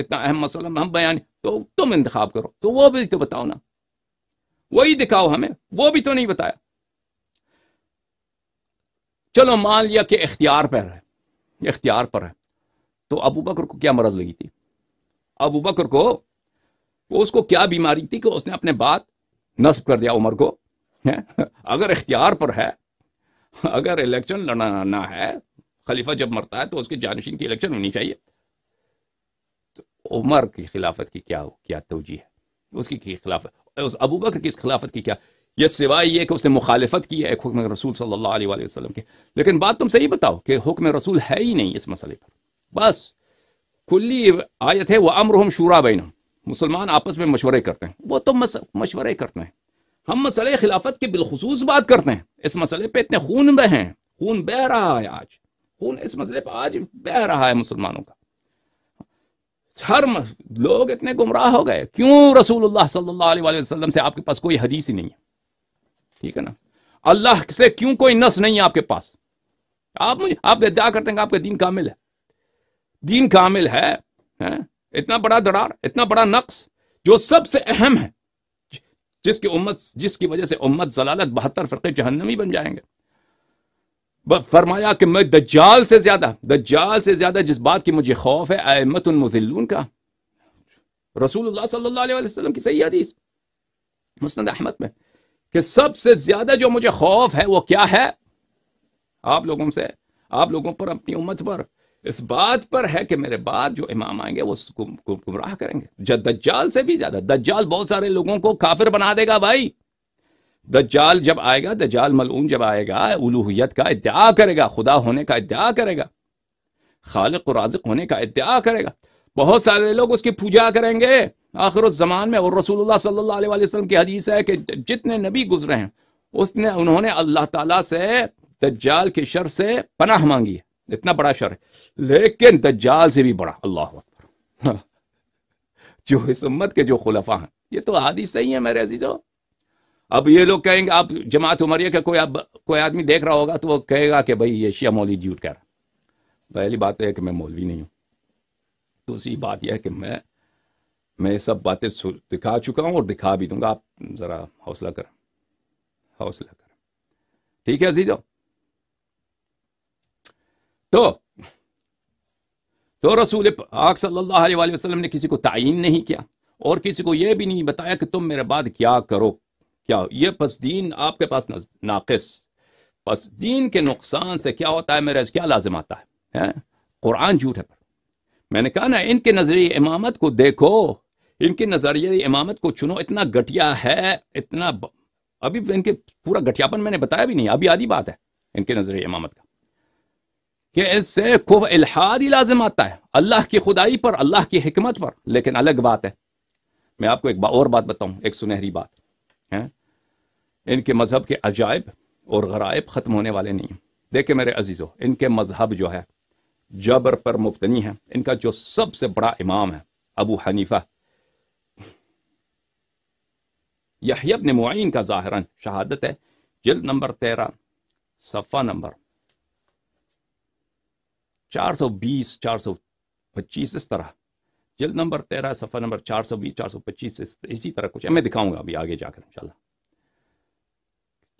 اتنا اہم مسئلہ ہم بیان تو تم انتخاب کرو تو وہ بھی تو بتاؤ نا وہی دکھاؤ ہمیں وہ بھی تو نہیں بتایا چلو مان لیا کہ اختیار پر ہے اختیار پر ہے تو ابو بکر کو کیا مرض لگی تھی ابو بکر کو اس کو کیا بیماری تھی کہ اس نے اپنے بات نصب کر دیا عمر کو اگر اختیار پر ہے اگر الیکشن لڑانا ہے خلیفہ جب مرتا ہے تو اس کے جانشین کی الیکشن ہونی چاہیے تو عمر کی خلافت کی کیا کیا توجہ ہے اس کی خلافت اس بکر کی اس خلافت کی کیا یہ سوائے یہ کہ اس نے مخالفت کی ہے ایک حکم رسول صلی اللہ علیہ وآلہ وسلم کے لیکن بات تم صحیح بتاؤ کہ حکم رسول ہے ہی نہیں اس مسئلے پر بس کلی آیت ہے وہ امرحم شورا بین مسلمان آپس میں مشورے کرتے ہیں وہ تو مشورے کرتے ہیں ہم مسئلے خلافت کے بالخصوص بات کرتے ہیں اس مسئلے پہ اتنے خون بہ ہیں خون بہ رہا ہے آج خون اس مسئلے پہ آج بہ رہا ہے مسلمانوں کا ہر لوگ اتنے گمراہ ہو گئے کیوں رسول اللہ صلی اللہ علیہ وآلہ وسلم سے آپ کے پاس کوئی حدیث ہی نہیں ہے ٹھیک ہے نا اللہ سے کیوں کوئی نس نہیں ہے آپ کے پاس آپ مجھے آپ ادعا کرتے ہیں کہ آپ کا دین کامل ہے دین کامل ہے اتنا بڑا درار اتنا بڑا نقص جو سب سے اہم ہے جس کی امت جس کی وجہ سے امت زلالت بہتر فرقے جہنمی بن جائیں گے فرمایا کہ میں دجال سے زیادہ دجال سے زیادہ جس بات کی مجھے خوف ہے احمد المزلون کا رسول اللہ صلی اللہ علیہ وسلم کی صحیح حدیث مسند احمد میں کہ سب سے زیادہ جو مجھے خوف ہے وہ کیا ہے آپ لوگوں سے آپ لوگوں پر اپنی امت پر اس بات پر ہے کہ میرے بعد جو امام آئیں گے وہ گمراہ کریں گے دجال سے بھی زیادہ دجال بہت سارے لوگوں کو کافر بنا دے گا بھائی دجال جب آئے گا دجال ملعون جب آئے گا الوحیت کا ادعا کرے گا خدا ہونے کا ادعا کرے گا خالق و رازق ہونے کا ادعا کرے گا بہت سارے لوگ اس کی پوجا کریں گے آخر اس زمان میں صلی اللہ علیہ وآلہ وسلم کی حدیث ہے کہ جتنے نبی گزرے ہیں اس نے انہوں نے اللہ تعالیٰ سے دجال کے شر سے پناہ مانگی ہے اتنا بڑا شر ہے لیکن دجال سے بھی بڑا اللہ اکبر ہاں۔ جو اس امت کے جو خلفاء ہیں یہ تو حادث صحیح ہے میرے عزیزوں اب یہ لوگ کہیں گے آپ جماعت عمریہ کے کوئی اب کوئی آدمی دیکھ رہا ہوگا تو وہ کہے گا کہ بھائی یہ شیعہ مولوی جھوٹ کہہ رہا پہلی بات ہے کہ میں مولوی نہیں ہوں دوسری بات یہ ہے کہ میں میں سب باتیں دکھا چکا ہوں اور دکھا بھی دوں گا آپ ذرا حوصلہ کریں حوصلہ کریں ٹھیک ہے عزیز تو تو رسول پاک صلی اللہ علیہ وسلم نے کسی کو تعین نہیں کیا اور کسی کو یہ بھی نہیں بتایا کہ تم میرے بعد کیا کرو کیا ہو یہ دین آپ کے پاس ناقص پس دین کے نقصان سے کیا ہوتا ہے میرے کیا لازم آتا ہے قرآن جھوٹ ہے میں نے کہا نا ان کے نظریے امامت کو دیکھو ان کے نظریے امامت کو چنو اتنا گٹیا ہے اتنا ب... ابھی ان کے پورا گٹیاپن پن میں نے بتایا بھی نہیں ابھی آدھی بات ہے ان کے نظریے امامت کا کہ اس سے کو الحاد ہی لازم آتا ہے اللہ کی خدائی پر اللہ کی حکمت پر لیکن الگ بات ہے میں آپ کو ایک با اور بات بتاؤں ایک سنہری بات ان کے مذہب کے عجائب اور غرائب ختم ہونے والے نہیں دیکھیں میرے عزیزو ان کے مذہب جو ہے جبر پر مبتنی ہے ان کا جو سب سے بڑا امام ہے ابو حنیفہ یحیب نے معین کا ظاہران شہادت ہے جلد نمبر تیرہ صفحہ نمبر چار سو بیس چار سو پچیس اس طرح جلد نمبر تیرہ صفحہ نمبر چار سو بیس چار سو پچیس اسی طرح کچھ میں دکھاؤں گا ابھی آگے ان شاء اللہ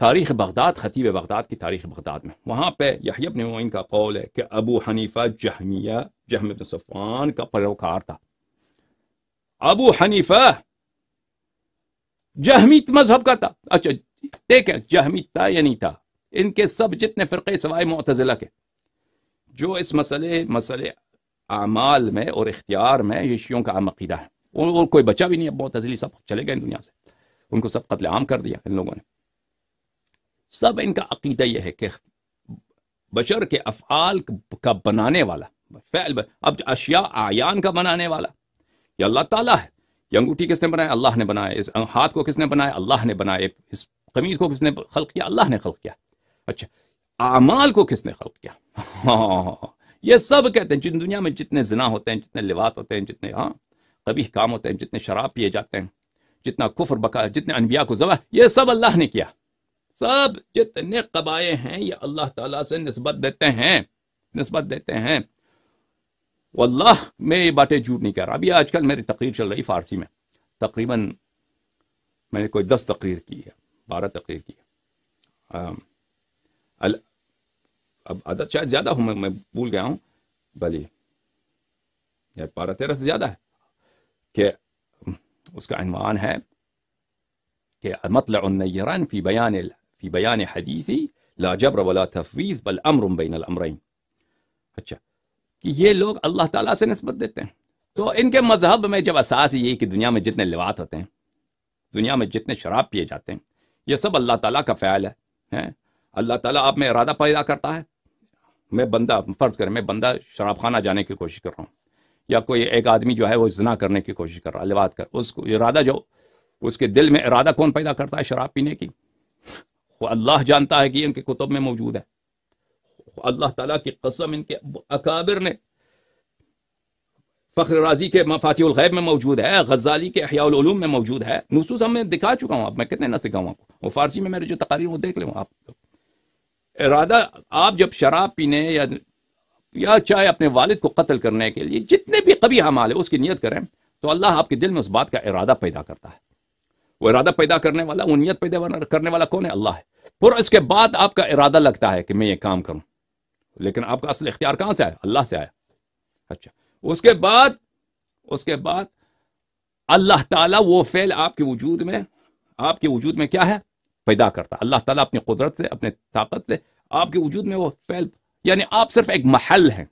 تاریخ بغداد خطیب بغداد کی تاریخ بغداد میں وہاں پہ معین کا قول ہے کہ ابو حنیفہ جہمیہ ہنیفا صفان کا پیروکار تھا ابو حنیفہ جہمیت مذہب کا تھا اچھا تھا یا نہیں تھا ان کے سب جتنے فرقے سوائے معتزلہ جو اس مسئلے مسئلے اعمال میں اور اختیار میں یشیوں کا عام عقیدہ ہے اور کوئی بچا بھی نہیں اب بہت عزیلی سب چلے گئے دنیا سے ان کو سب قتل عام کر دیا ان لوگوں نے سب ان کا عقیدہ یہ ہے کہ بشر کے افعال کا بنانے والا فعل اب اشیاء آیان کا بنانے والا یہ اللہ تعالیٰ ہے یہ انگوٹھی کس نے بنایا اللہ نے بنایا اس ہاتھ کو کس نے بنایا اللہ نے بنایا اس قمیض کو کس نے خلق کیا اللہ نے خلق کیا اچھا اعمال کو کس نے خلق کیا یہ سب کہتے ہیں جن دنیا میں جتنے زنا ہوتے ہیں جتنے لوات ہوتے ہیں جتنے ہاں کبھی کام ہوتے ہیں جتنے شراب پیے جاتے ہیں جتنا کفر بکا جتنے انبیاء کو ذبح یہ سب اللہ نے کیا سب جتنے قبائے ہیں یہ اللہ تعالیٰ سے نسبت دیتے ہیں نسبت دیتے ہیں واللہ میں یہ باتیں جھوٹ نہیں کہہ رہا ابھی آج کل میری تقریر چل رہی فارسی میں تقریباً میں نے کوئی دس تقریر کی ہے بارہ تقریر کی ہے اب عدد شاید زیادہ ہوں میں بھول گیا ہوں بلی یا بارہ تیرہ سے زیادہ ہے کہ اس کا عنوان ہے کہ مطلع النیران فی بیان بیان حدیثی لا جبر ولا تفویض بل امر بین الامرین اچھا کہ یہ لوگ اللہ تعالیٰ سے نسبت دیتے ہیں تو ان کے مذہب میں جب اساس یہ کہ دنیا میں جتنے لوات ہوتے ہیں دنیا میں جتنے شراب پیے جاتے ہیں یہ سب اللہ تعالیٰ کا فعل ہے اللہ تعالیٰ آپ میں ارادہ پیدا کرتا ہے میں بندہ فرض کریں میں بندہ شراب خانہ جانے کی کوشش کر رہا ہوں یا کوئی ایک آدمی جو ہے وہ زنا کرنے کی کوشش کر رہا ہے البات کر اس کو ارادہ جو اس کے دل میں ارادہ کون پیدا کرتا ہے شراب پینے کی اللہ جانتا ہے کہ ان کے کتب میں موجود ہے اللہ تعالیٰ کی قسم ان کے اکابر نے فخر راضی کے مفاتی الغیب میں موجود ہے غزالی کے احیاء العلوم میں موجود ہے نصوص ہم میں دکھا چکا ہوں اب میں کتنے نہ سکھاؤں آپ کو وہ فارسی میں میرے جو تقاریر وہ دیکھ لوں آپ ارادہ آپ جب شراب پینے یا یا چاہے اپنے والد کو قتل کرنے کے لیے جتنے بھی قبی حمال ہے اس کی نیت کریں تو اللہ آپ کے دل میں اس بات کا ارادہ پیدا کرتا ہے وہ ارادہ پیدا کرنے والا وہ نیت پیدا کرنے والا کون ہے اللہ ہے پر اس کے بعد آپ کا ارادہ لگتا ہے کہ میں یہ کام کروں لیکن آپ کا اصل اختیار کہاں سے آیا اللہ سے آیا اچھا اس کے بعد اس کے بعد اللہ تعالیٰ وہ فعل آپ کے وجود میں آپ کے وجود میں کیا ہے پیدا کرتا اللہ تعالیٰ اپنی قدرت سے اپنے طاقت سے آپ کے وجود میں وہ پھیل یعنی آپ صرف ایک محل ہیں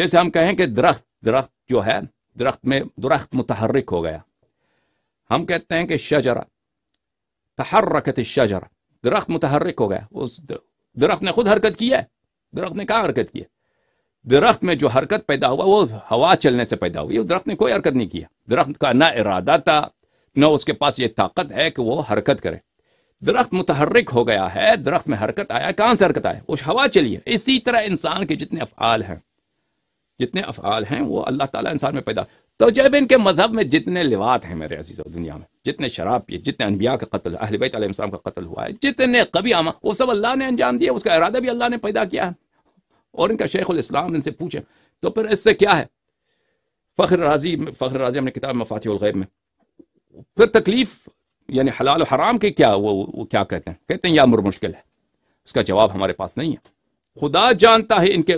جیسے ہم کہیں کہ درخت درخت جو ہے درخت میں درخت متحرک ہو گیا ہم کہتے ہیں کہ شجرہ تحرکت الشجرہ درخت متحرک ہو گیا اس درخت نے خود حرکت کیا ہے درخت نے کہاں حرکت کی ہے درخت میں جو حرکت پیدا ہوا وہ ہوا چلنے سے پیدا ہوئی درخت نے کوئی حرکت نہیں کیا درخت کا نہ ارادہ تھا نہ اس کے پاس یہ طاقت ہے کہ وہ حرکت کرے درخت متحرک ہو گیا ہے درخت میں حرکت آیا کہاں سے حرکت آیا وہ ہوا چلی ہے اسی طرح انسان کے جتنے افعال ہیں جتنے افعال ہیں وہ اللہ تعالیٰ انسان میں پیدا تو جب ان کے مذہب میں جتنے لوات ہیں میرے عزیز و دنیا میں جتنے شراب پیے جتنے انبیاء کا قتل اہل بیت علیہ السلام کا قتل ہوا ہے جتنے قبی عامہ وہ سب اللہ نے انجام دیا اس کا ارادہ بھی اللہ نے پیدا کیا ہے اور ان کا شیخ الاسلام ان سے پوچھے تو پھر اس سے کیا ہے فخر راضی فخر راضی ہم نے کتاب مفاتی الغیب میں پھر تکلیف یعنی حلال و حرام کے کیا وہ کیا کہتے ہیں کہتے ہیں یہ امر مشکل ہے اس کا جواب ہمارے پاس نہیں ہے خدا جانتا ہے ان کے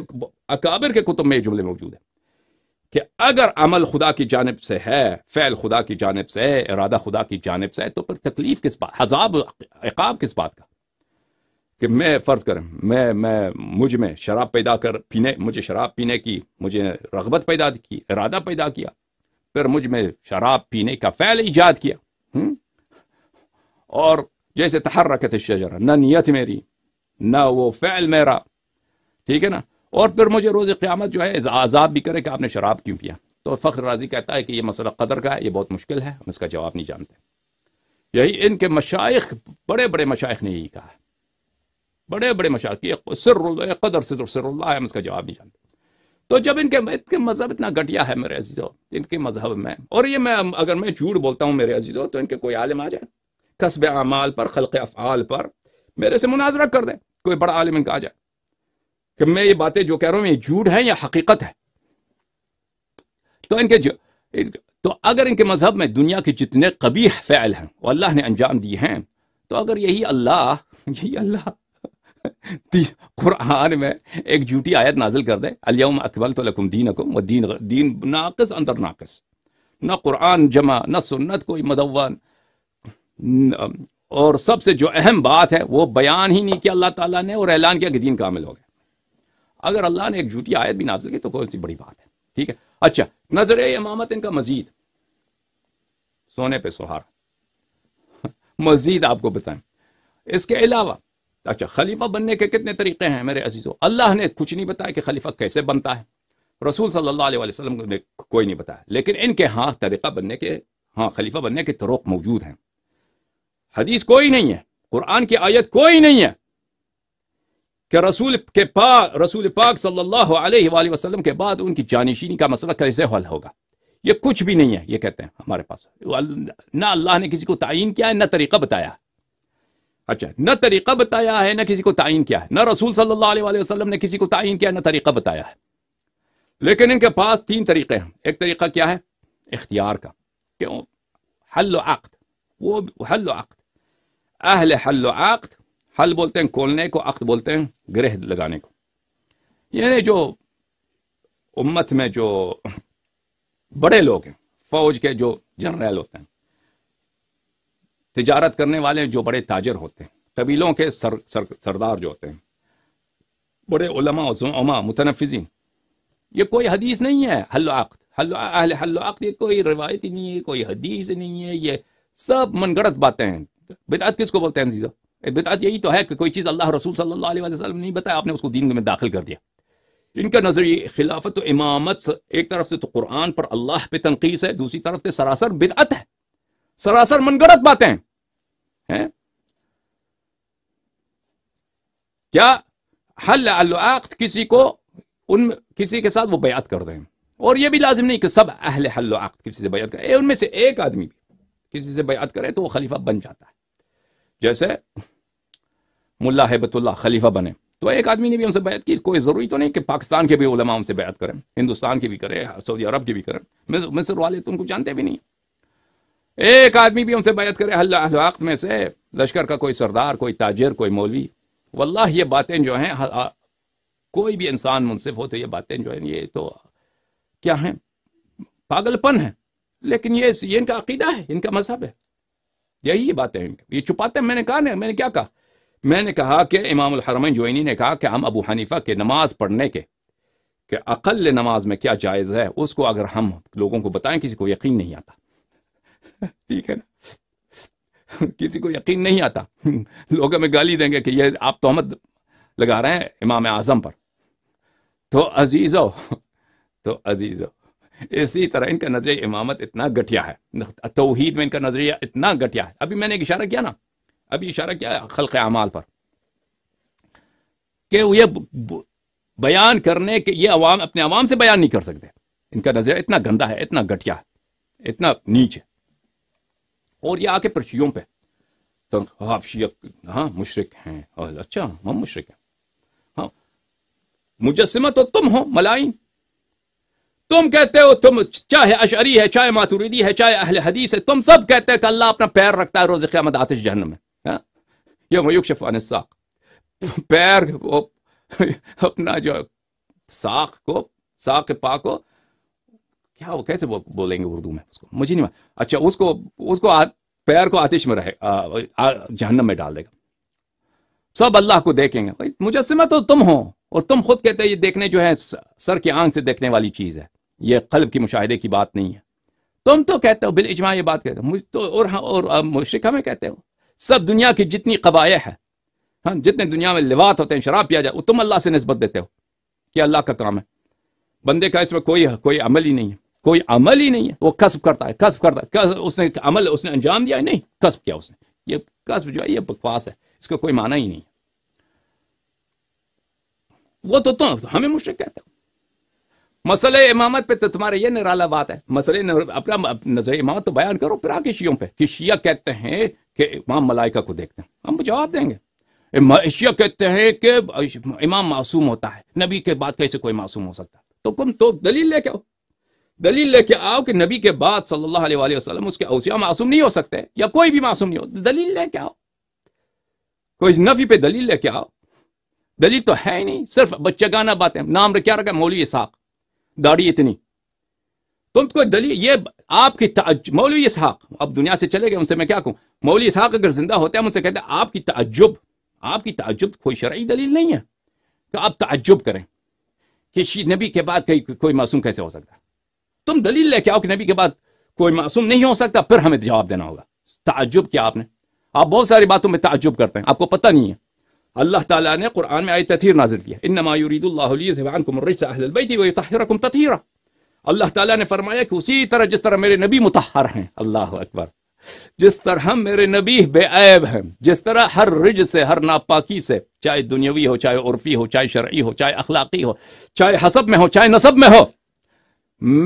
اکابر کے کتب میں جملے موجود ہے کہ اگر عمل خدا کی جانب سے ہے فعل خدا کی جانب سے ہے ارادہ خدا کی جانب سے ہے تو پھر تکلیف کس بات حضاب عقاب کس بات کا کہ میں فرض کریں میں میں مجھ میں شراب پیدا کر پینے مجھے شراب پینے کی مجھے رغبت پیدا کی ارادہ پیدا کیا پھر مجھ میں شراب پینے کا فعل ایجاد کیا اور جیسے تحرکت الشجرہ نہ نیت میری نہ وہ فعل میرا ٹھیک ہے نا اور پھر مجھے روز قیامت جو ہے عذاب بھی کرے کہ آپ نے شراب کیوں پیا تو فخر راضی کہتا ہے کہ یہ مسئلہ قدر کا ہے یہ بہت مشکل ہے ہم اس کا جواب نہیں جانتے یہی ان کے مشائق بڑے بڑے مشائق نے یہی کہا ہے بڑے بڑے یہ سر اللہ قدر سر سر اللہ ہے ہم اس کا جواب نہیں جانتے تو جب ان کے ان کے مذہب اتنا گھٹیا ہے میرے عزیزو ان کے مذہب میں اور یہ میں اگر میں جھوٹ بولتا ہوں میرے عزیزوں تو ان کے کوئی عالم آ جائے کسب اعمال پر خلق افعال پر میرے سے مناظرہ کر دیں کوئی بڑا عالم ان کا آ جائے کہ میں یہ باتیں جو کہہ رہا ہوں یہ جھوٹ ہیں یا حقیقت ہے تو ان کے جو اگر ان کے مذہب میں دنیا کے جتنے قبیح فعل ہیں وہ اللہ نے انجام دیے ہیں تو اگر یہی اللہ یہی اللہ قرآن میں ایک جھوٹی آیت نازل کر دے الم اکبل دین دین ناقص اندر ناقص نہ قرآن جمع نہ سنت کوئی مدون اور سب سے جو اہم بات ہے وہ بیان ہی نہیں کیا اللہ تعالیٰ نے اور اعلان کیا کہ دین کامل ہو گئے اگر اللہ نے ایک جھوٹی آیت بھی نازل کی تو کوئی سی بڑی بات ہے ٹھیک ہے اچھا نظر امامت ان کا مزید سونے پہ سہار مزید آپ کو بتائیں اس کے علاوہ اچھا خلیفہ بننے کے کتنے طریقے ہیں میرے عزیز اللہ نے کچھ نہیں بتایا کہ خلیفہ کیسے بنتا ہے رسول صلی اللہ علیہ وسلم نے کوئی نہیں بتایا لیکن ان کے ہاں طریقہ بننے کے ہاں خلیفہ بننے کے طرق موجود ہیں حدیث کوئی نہیں ہے قرآن کی آیت کوئی نہیں ہے کہ رسول کے پاک رسول پاک صلی اللہ علیہ وآلہ وسلم کے بعد ان کی جانشینی کا مسئلہ کیسے حل ہوگا یہ کچھ بھی نہیں ہے یہ کہتے ہیں ہمارے پاس نہ اللہ نے کسی کو تعین کیا ہے نہ طریقہ بتایا اچھا نہ طریقہ بتایا ہے نہ کسی کو تعین کیا ہے نہ رسول صلی اللہ علیہ وآلہ وسلم نے کسی کو تعین کیا ہے نہ طریقہ بتایا ہے لیکن ان کے پاس تین طریقے ہیں ایک طریقہ کیا ہے اختیار کا کیوں حل و عقد وہ حل و عقد اہل حل و عقد حل بولتے ہیں کولنے کو عقد بولتے ہیں گرہ لگانے کو یعنی جو امت میں جو بڑے لوگ ہیں فوج کے جو جنرل ہوتے ہیں تجارت کرنے والے جو بڑے تاجر ہوتے ہیں قبیلوں کے سر, سر, سردار جو ہوتے ہیں بڑے علماء علما متنفذین یہ کوئی حدیث نہیں ہے حل و عقد و اہل حل و عقد یہ کوئی روایتی نہیں ہے کوئی حدیث نہیں ہے یہ سب من گڑت باتیں ہیں بدعت کس کو بولتے ہیں عزیزہ بدعت یہی تو ہے کہ کوئی چیز اللہ رسول صلی اللہ علیہ وسلم نہیں بتایا آپ نے اس کو دین میں داخل کر دیا ان کا نظریہ خلافت و امامت ایک طرف سے تو قرآن پر اللہ پہ تنقیص ہے دوسری طرف سے سراسر بدعت ہے سراسر من گڑت باتیں کیا حل العقد کسی کو ان کسی کے ساتھ وہ بیعت کر دیں اور یہ بھی لازم نہیں کہ سب اہل حل و عقد کسی سے بیعت کریں ان میں سے ایک آدمی بھی کسی سے بیعت کرے تو وہ خلیفہ بن جاتا ہے جیسے ملا ہبۃ اللہ خلیفہ بنے تو ایک آدمی نے بھی ان سے بیعت کی کوئی ضروری تو نہیں کہ پاکستان کے بھی علماء ان سے بیعت کریں ہندوستان کی بھی کریں سعودی عرب کی بھی کریں مصر والے تو ان کو جانتے بھی نہیں ایک آدمی بھی ان سے بیعت کرے اللہ وقت میں سے لشکر کا کوئی سردار کوئی تاجر کوئی مولوی واللہ یہ باتیں جو ہیں کوئی بھی انسان منصف ہو تو یہ باتیں جو ہیں یہ تو کیا ہیں پاگل پن ہے لیکن یہ ان کا عقیدہ ہے ان کا مذہب ہے یہی بات ہے یہ چھپاتے ہیں میں نے کہا نہیں میں نے کیا کہا میں نے کہا کہ امام الحرمین جوئینی نے کہا کہ ہم ابو حنیفہ کے نماز پڑھنے کے کہ اقل نماز میں کیا جائز ہے اس کو اگر ہم لوگوں کو بتائیں کسی کو یقین نہیں آتا ٹھیک ہے نا کسی کو یقین نہیں آتا لوگ ہمیں گالی دیں گے کہ یہ آپ تحمد لگا رہے ہیں امام اعظم پر تو عزیزو تو عزیزو اسی طرح ان کا نظریہ امامت اتنا گٹیا ہے توحید میں ان کا نظریہ اتنا گٹیا ہے ابھی میں نے ایک اشارہ کیا نا ابھی اشارہ کیا خلق اعمال پر کہ یہ یہ بیان کرنے کے عوام اپنے عوام سے بیان نہیں کر سکتے ان کا نظریہ اتنا گندا ہے اتنا گٹیا ہے اتنا نیچ ہے اور یہ آ کے پرچیوں پہ آپ ہاں، مشرق ہیں اچھا ہم مشرق ہاں مجسمہ تو تم ہو ملائم تم کہتے ہو تم چاہے اشعری ہے چاہے ماتوریدی ہے چاہے اہل حدیث ہے تم سب کہتے ہیں کہ اللہ اپنا پیر رکھتا ہے روز قیامت آتش جہنم میں یہ میوق شفان ساخ پیر اپنا جو ساخ کو ساخ پا کو کیا وہ کیسے وہ بولیں گے اردو میں اس کو مجھے نہیں اچھا اس کو اس کو پیر کو آتش میں رہے جہنم میں ڈال دے گا سب اللہ کو دیکھیں گے مجسمہ تو تم ہو اور تم خود کہتے یہ دیکھنے جو ہے سر کی آنکھ سے دیکھنے والی چیز ہے یہ قلب کی مشاہدے کی بات نہیں ہے تم تو کہتے ہو بالاجماع اجماع یہ بات کہتے تو اور ہاں، اور مشرق ہمیں کہتے ہو سب دنیا کی جتنی قبائع ہے ہاں جتنے دنیا میں لوات ہوتے ہیں شراب پیا جائے وہ تم اللہ سے نسبت دیتے ہو کہ اللہ کا کام ہے بندے کا اس میں کوئی کوئی عمل ہی نہیں ہے کوئی عمل ہی نہیں ہے وہ قصب کرتا ہے قصب کرتا ہے اس نے عمل اس نے انجام دیا ہے نہیں کسب کیا اس نے یہ کسب جو ہے یہ بکواس ہے اس کو کوئی معنی ہی نہیں وہ تو تم ہمیں مشرق کہتے ہو مسئلہ امامت پہ تو تمہارے یہ نرالا بات ہے مسئلہ اپنا نظر امامت تو بیان کرو پھر آگے شیعوں پہ کہ شیعہ کہتے ہیں کہ امام ملائکہ کو دیکھتے ہیں ہم جواب دیں گے شیعہ کہتے ہیں کہ امام معصوم ہوتا ہے نبی کے بعد کیسے کوئی معصوم ہو سکتا تو کم تو دلیل لے کے آؤ دلیل لے کے آؤ کہ نبی کے بعد صلی اللہ علیہ وآلہ وسلم اس کے اوسیہ معصوم نہیں ہو سکتے یا کوئی بھی معصوم نہیں ہو دلیل لے کے آؤ کوئی نفی پہ دلیل لے کے آؤ دلیل تو ہے ہی نہیں صرف بچے گانا باتیں نام رکھا رکھے مولیا اساق داڑھی اتنی تم کو دلیل یہ آپ کی مولوی اسحاق اب دنیا سے چلے گئے ان سے میں کیا کہوں مولوی اسحاق اگر زندہ ہوتا ہے ان سے کہتے ہیں آپ کی تعجب آپ کی تعجب کوئی شرعی دلیل نہیں ہے کہ آپ تعجب کریں کہ نبی کے بعد کہ کوئی معصوم کیسے ہو سکتا تم دلیل لے کے آؤ کہ نبی کے بعد کوئی معصوم نہیں ہو سکتا پھر ہمیں جواب دینا ہوگا تعجب کیا آپ نے آپ بہت ساری باتوں میں تعجب کرتے ہیں آپ کو پتہ نہیں ہے اللہ تعالیٰ نے قرآن میں آئے نازل کیا انما یرید اللہ علیہ اللہ تعالیٰ نے فرمایا کہ اسی طرح جس طرح میرے نبی متحر ہیں اللہ اکبر جس طرح میرے نبی بے عیب ہیں جس طرح ہر رج سے ہر ناپاکی سے چاہے دنیاوی ہو چاہے عرفی ہو چاہے شرعی ہو چاہے اخلاقی ہو چاہے حسب میں ہو چاہے نصب میں ہو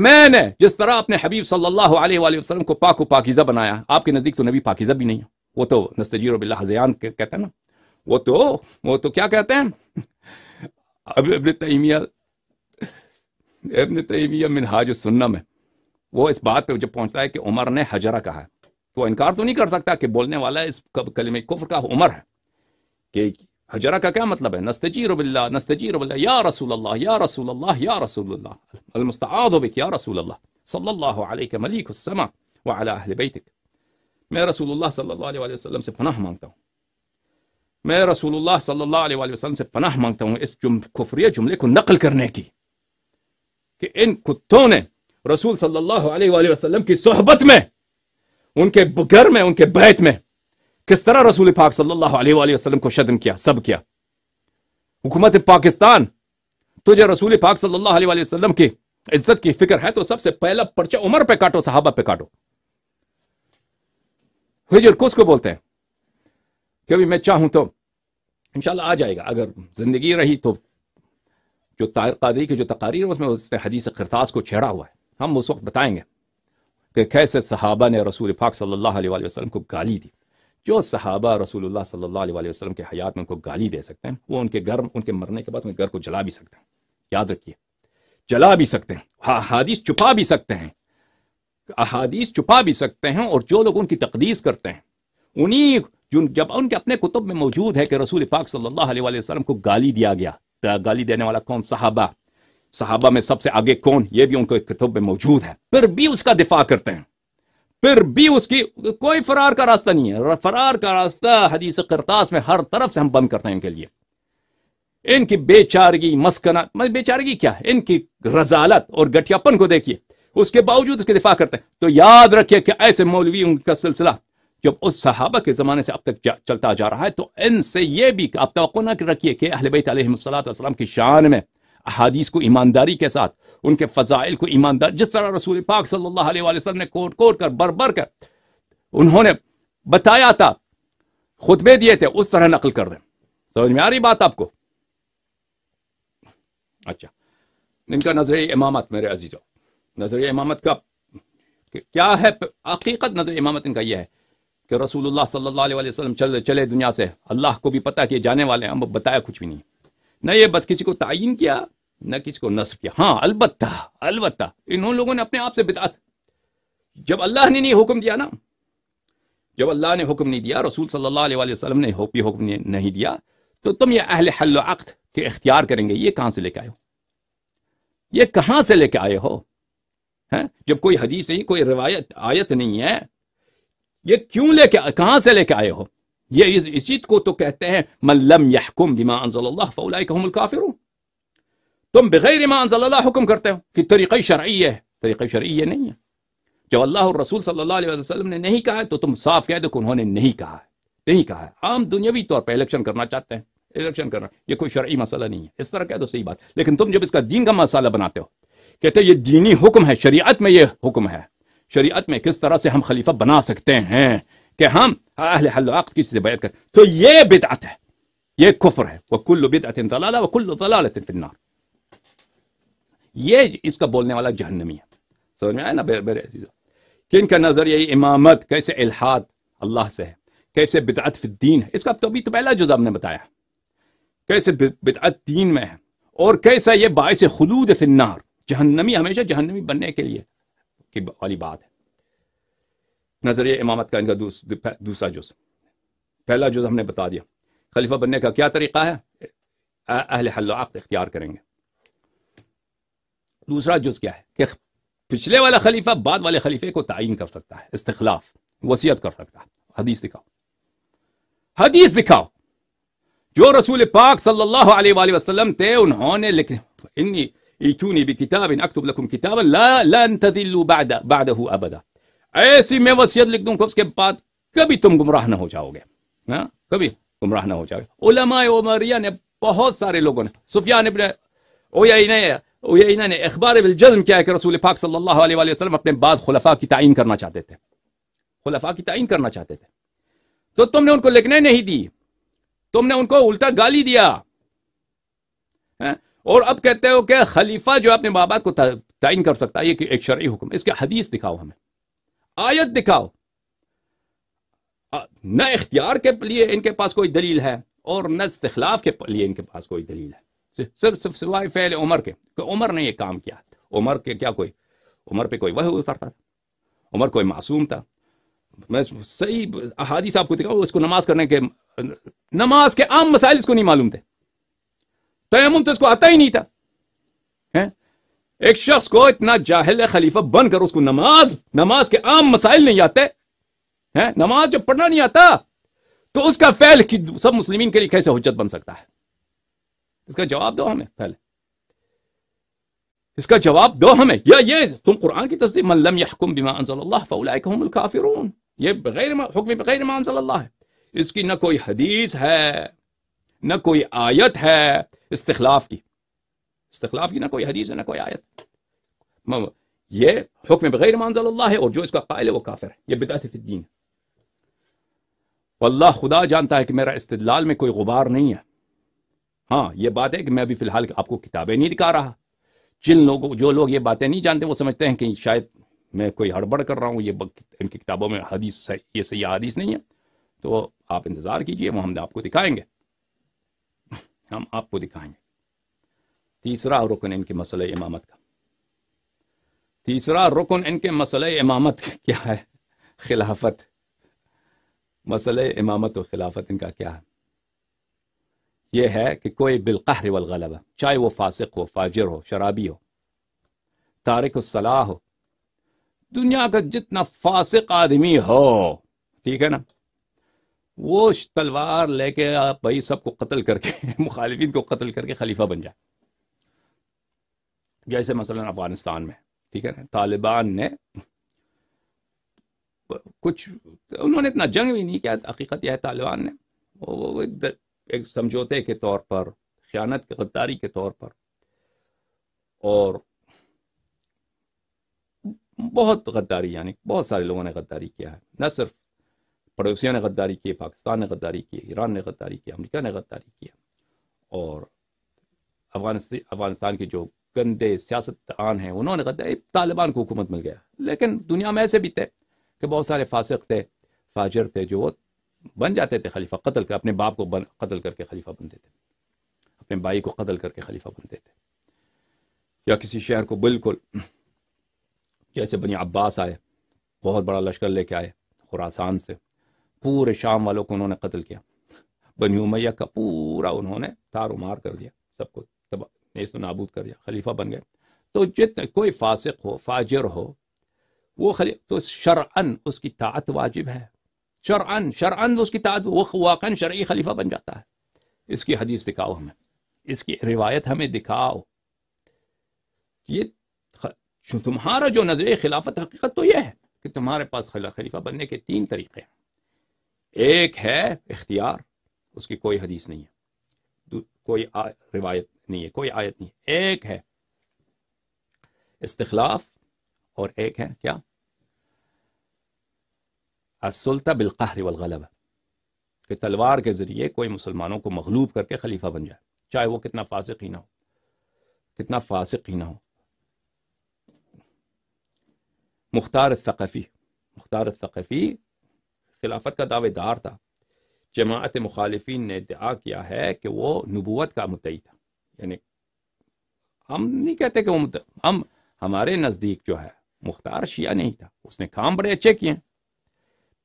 میں نے جس طرح اپنے حبیب صلی اللہ علیہ وآلہ وسلم کو پاک و پاکیزہ بنایا آپ کے نزدیک تو نبی پاکیزہ بھی نہیں ہے وہ تو نستجیر و باللہ حضیان کہتا ہے نا وہ تو وہ تو کیا کہتے ہیں اب ابن تیمیہ ابن تیمیہ منہاج السنہ میں وہ اس بات پہ جب پہنچتا ہے کہ عمر نے حجرہ کہا ہے وہ انکار تو نہیں کر سکتا کہ بولنے والا اس کلمہ کفر کا عمر ہے کہ حجرہ کا کیا مطلب ہے نستجی رب اللہ نستی رب اللہ یا رسول اللہ یا رسول اللہ یا رسول اللہ المستعاذ بک یا رسول اللہ صلی اللہ علیہ ملیک السما ملک اہل بیتک میں رسول اللہ صلی اللہ علیہ وسلم سے پناہ مانگتا ہوں میں رسول اللہ صلی اللہ علیہ وسلم سے پناہ مانگتا ہوں اس کفریہ جملے کو نقل کرنے کی کہ ان کتوں نے رسول صلی اللہ علیہ وآلہ وسلم کی صحبت میں ان کے گھر میں ان کے بیت میں کس طرح رسول پاک صلی اللہ علیہ وآلہ وسلم کو شدم کیا سب کیا حکومت پاکستان تجھے رسول پاک صلی اللہ علیہ وآلہ وسلم کی عزت کی فکر ہے تو سب سے پہلا پرچہ عمر پہ کاٹو صحابہ پہ کاٹو ہجر کس کو بولتے ہیں کبھی میں چاہوں تو انشاءاللہ آ جائے گا اگر زندگی رہی تو جو طاہر قادری کی جو تقاریر ہے اس میں اس نے حدیث کرتاس کو چھیڑا ہوا ہے ہم اس وقت بتائیں گے کہ کیسے صحابہ نے رسول پاک صلی اللہ علیہ وآلہ وسلم کو گالی دی جو صحابہ رسول اللہ صلی اللہ علیہ وآلہ وسلم کے حیات میں ان کو گالی دے سکتے ہیں وہ ان کے گھر ان کے مرنے کے بعد ان کے گھر کو جلا بھی سکتے ہیں یاد رکھیے جلا بھی سکتے ہیں احادیث چھپا بھی سکتے ہیں احادیث چھپا بھی سکتے ہیں اور جو لوگ ان کی تقدیس کرتے ہیں جب ان کے اپنے کتب میں موجود ہے کہ رسول پاک صلی اللہ علیہ وآلہ وسلم کو گالی دیا گیا گالی دینے والا کون صحابہ صحابہ میں سب سے آگے کون یہ بھی ان کو کتب میں موجود ہے پھر بھی اس کا دفاع کرتے ہیں پھر بھی اس کی کوئی فرار کا راستہ نہیں ہے فرار کا راستہ حدیث کرتاس میں ہر طرف سے ہم بند کرتے ہیں ان کے لیے ان کی بے چارگی مسکنت بے چارگی کیا ہے ان کی رزالت اور گٹیاپن کو دیکھیے اس کے باوجود اس کے دفاع کرتے ہیں تو یاد رکھیے کہ ایسے مولوی ان کا سلسلہ جب اس صحابہ کے زمانے سے اب تک چلتا جا رہا ہے تو ان سے یہ بھی آپ توقع نہ رکھیے کہ اہل بیت علیہ السلاۃ والسلام کی شان میں احادیث کو ایمانداری کے ساتھ ان کے فضائل کو ایماندار جس طرح رسول پاک صلی اللہ علیہ وسلم نے کوٹ کوٹ کر بر بر کر انہوں نے بتایا تھا خطبے دیے تھے اس طرح نقل کر دیں سمجھ میں آ رہی بات آپ کو اچھا ان کا نظر امامت میرے عزیز نظر امامت کا کیا ہے حقیقت نظر امامت ان کا یہ ہے کہ رسول اللہ صلی اللہ علیہ وسلم چلے چلے دنیا سے اللہ کو بھی پتہ کہ جانے والے ہیں بتایا کچھ بھی نہیں نہ یہ بد کسی کو تعین کیا نہ کسی کو نصب کیا ہاں البتہ البتہ انہوں لوگوں نے اپنے آپ سے بتا جب اللہ نے نہیں حکم دیا نا جب اللہ نے حکم نہیں دیا رسول صلی اللہ علیہ وسلم نے حکم نہیں دیا تو تم یہ اہل حل و عقد کے اختیار کریں گے یہ کہاں سے لے کے آئے ہو یہ کہاں سے لے کے آئے ہو ہاں، جب کوئی حدیث نہیں کوئی روایت آیت نہیں ہے یہ کیوں لے کے کہاں سے لے کے آئے ہو یہ اسی کو تو کہتے ہیں من لم ملم بما انزل اللہ الکافرون تم بغیر ما انزل اللہ حکم کرتے ہو کہ طریقہ شرعی ہے طریقہ شرعی یہ نہیں ہے جب اللہ اور رسول صلی اللہ علیہ وسلم نے نہیں کہا ہے تو تم صاف کہہ دے کہ انہوں نے نہیں کہا ہے نہیں کہا ہے عام دنیاوی طور پہ الیکشن کرنا چاہتے ہیں الیکشن کرنا یہ کوئی شرعی مسئلہ نہیں ہے اس طرح کہہ دو صحیح بات لیکن تم جب اس کا دین کا مسئلہ بناتے ہو کہتے یہ دینی حکم ہے شریعت میں یہ حکم ہے شریعت میں کس طرح سے ہم خلیفہ بنا سکتے ہیں کہ ہم اہل حل و عقد کسی سے بیعت کریں تو یہ بدعت ہے یہ کفر ہے وَكُلُّ بِدْعَةٍ ضَلَالَ وَكُلُّ ضَلَالَةٍ فِي النَّارِ یہ اس کا بولنے والا جہنمی ہے سمجھ میں آئے نا میرے بیرے عزیزہ کہ ان کا نظر یہی امامت کیسے الحاد اللہ سے ہے کیسے بدعت فی الدین ہے اس کا تو بھی تو پہلا جزب نے بتایا کیسے بدعت دین میں ہے اور کیسا یہ باعث خلود فی النار جہنمی ہمیشہ جہنمی بننے کے لیے کی والی بات ہے نظریہ امامت کا ان کا دوسرا جز پہلا جز ہم نے بتا دیا خلیفہ بننے کا کیا طریقہ ہے اہل حل و عقد اختیار کریں گے دوسرا جز کیا ہے کہ پچھلے والا خلیفہ بعد والے خلیفے کو تعین کر سکتا ہے استخلاف وسیعت کر سکتا ہے حدیث دکھاؤ حدیث دکھاؤ جو رسول پاک صلی اللہ علیہ وآلہ وسلم تھے انہوں نے لکھے انی ائتوني بكتاب اكتب لكم كتابا لا لن تذلوا بعد بعده ابدا ایسی میں وصیت لکھ دوں کہ اس کے بعد کبھی تم گمراہ نہ ہو جاؤ گے کبھی گمراہ نہ ہو جاؤ گے علماء عمریہ نے بہت سارے لوگوں نے سفیان ابن اویینہ نے اخبار بالجزم کیا ہے کہ رسول پاک صلی اللہ علیہ وآلہ وسلم اپنے بعد خلفاء کی تعین کرنا چاہتے تھے خلفاء کی تعین کرنا چاہتے تھے تو تم نے ان کو لکھنے نہیں دی تم نے ان کو الٹا گالی دیا اور اب کہتے ہو کہ خلیفہ جو اپنے ماں باپ کو تعین کر سکتا ہے یہ کہ ایک شرعی حکم اس کے حدیث دکھاؤ ہمیں آیت دکھاؤ نہ اختیار کے لیے ان کے پاس کوئی دلیل ہے اور نہ استخلاف کے لیے ان کے پاس کوئی دلیل ہے صرف صرف سوائے فعل عمر کے کہ عمر نے یہ کام کیا عمر کے کیا کوئی عمر پہ کوئی وہ اترتا تھا عمر کوئی معصوم تھا میں صحیح احادیث آپ کو دکھاؤں اس کو نماز کرنے کے نماز کے عام مسائل اس کو نہیں معلوم تھے تو اس کو آتا ہی نہیں تھا ایک شخص کو اتنا جاہل خلیفہ بن کر اس کو نماز نماز کے عام مسائل نہیں آتے نماز جب پڑھنا نہیں آتا تو اس کا فعل سب مسلمین کے لیے کیسے حجت بن سکتا ہے اس کا جواب دو ہمیں پہلے اس کا جواب دو ہمیں یا یہ تم قرآن کی تصدیق من لم يحکم بما انزل اللہ یہ بغیر حکم بغیر ما انزل اللہ ہے اس کی نہ کوئی حدیث ہے نہ کوئی آیت ہے استخلاف کی استخلاف کی نہ کوئی حدیث ہے نہ کوئی آیت یہ حکم بغیر منزل اللہ ہے اور جو اس کا قائل ہے وہ کافر ہے یہ بدعت فی الدین واللہ خدا جانتا ہے کہ میرا استدلال میں کوئی غبار نہیں ہے ہاں یہ بات ہے کہ میں ابھی فی الحال آپ کو کتابیں نہیں دکھا رہا جن لوگوں جو لوگ یہ باتیں نہیں جانتے وہ سمجھتے ہیں کہ شاید میں کوئی ہڑبڑ کر رہا ہوں یہ ان کی کتابوں میں حدیث یہ صحیح حدیث نہیں ہے تو آپ انتظار کیجئے وہ ہم آپ کو دکھائیں گے ہم آپ کو دکھائیں گے تیسرا رکن ان کے مسئلہ امامت کا تیسرا رکن ان کے مسئلے امامت کیا ہے خلافت مسئلہ امامت و خلافت ان کا کیا ہے یہ ہے کہ کوئی بالقہر والغلبہ چاہے وہ فاسق ہو فاجر ہو شرابی ہو تارک الصلاح ہو دنیا کا جتنا فاسق آدمی ہو ٹھیک ہے نا وہ تلوار لے کے آپ بھائی سب کو قتل کر کے مخالفین کو قتل کر کے خلیفہ بن جائے جیسے مثلا افغانستان میں ٹھیک ہے نا طالبان نے کچھ انہوں نے اتنا جنگ بھی نہیں کیا حقیقت یہ ہے طالبان نے وہ ایک سمجھوتے کے طور پر خیانت کے غداری کے طور پر اور بہت غداری یعنی بہت سارے لوگوں نے غداری کیا ہے نہ صرف پڑوسیوں نے غداری کی ہے پاکستان نے غداری کی ایران نے غداری کی امریکہ نے غداری کی ہے اور افغانستان کی جو گندے سیاست دان ہیں انہوں نے غداری طالبان کو حکومت مل گیا لیکن دنیا میں ایسے بھی تھے کہ بہت سارے فاسق تھے فاجر تھے جو بن جاتے تھے خلیفہ قتل کر اپنے باپ کو بن قتل کر کے خلیفہ بنتے تھے اپنے بھائی کو قتل کر کے خلیفہ بنتے تھے یا کسی شہر کو بالکل جیسے بنی عباس آئے بہت بڑا لشکر لے کے آئے خوراسان سے پورے شام والوں کو انہوں نے قتل کیا بنی امیہ کا پورا انہوں نے تار و مار کر دیا سب کو تب میں و نابود کر دیا خلیفہ بن گئے تو جتنے کوئی فاسق ہو فاجر ہو وہ خلی تو شرعن اس کی طاعت واجب ہے شرعن شرعن اس کی طاعت وہ واقعا شرعی خلیفہ بن جاتا ہے اس کی حدیث دکھاؤ ہمیں اس کی روایت ہمیں دکھاؤ یہ تمہارا جو نظر خلافت حقیقت تو یہ ہے کہ تمہارے پاس خلیفہ بننے کے تین طریقے ہیں ایک ہے اختیار اس کی کوئی حدیث نہیں ہے کوئی روایت نہیں ہے کوئی آیت نہیں ہے ایک ہے استخلاف اور ایک ہے کیا السلطہ بالقہر والغلبہ کہ تلوار کے ذریعے کوئی مسلمانوں کو مغلوب کر کے خلیفہ بن جائے چاہے وہ کتنا فاسق ہی نہ ہو کتنا فاسق ہی نہ ہو مختار الثقفی مختار الثقفی خلافت کا دعوے دار تھا جماعت مخالفین نے ادعا کیا ہے کہ وہ نبوت کا متعی تھا یعنی ہم نہیں کہتے کہ وہ ہم ہمارے نزدیک جو ہے مختار شیعہ نہیں تھا اس نے کام بڑے اچھے کیے ہیں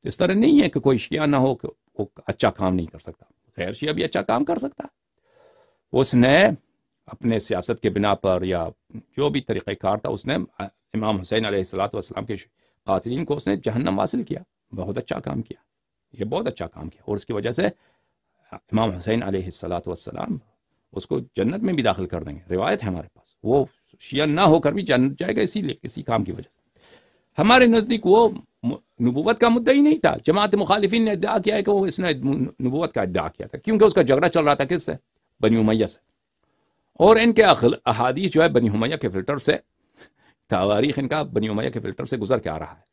تو اس طرح نہیں ہے کہ کوئی شیعہ نہ ہو کہ وہ اچھا کام نہیں کر سکتا غیر شیعہ بھی اچھا کام کر سکتا اس نے اپنے سیاست کے بنا پر یا جو بھی طریقہ کار تھا اس نے امام حسین علیہ کے قاتلین کو اس نے جہنم حاصل کیا بہت اچھا کام کیا یہ بہت اچھا کام کیا اور اس کی وجہ سے امام حسین علیہ السلاۃ والسلام اس کو جنت میں بھی داخل کر دیں گے روایت ہے ہمارے پاس وہ شیعہ نہ ہو کر بھی جنت جائے گا اسی لیے اسی کام کی وجہ سے ہمارے نزدیک وہ نبوت کا مدعا ہی نہیں تھا جماعت مخالفین نے ادعا کیا ہے کہ وہ اس نے نبوت کا ادعا کیا تھا کیونکہ اس کا جھگڑا چل رہا تھا کس سے بنی امیہ سے اور ان کے احادیث جو ہے بنی امیہ کے فلٹر سے تاریخ ان کا بنی امیہ کے فلٹر سے گزر کے آ رہا ہے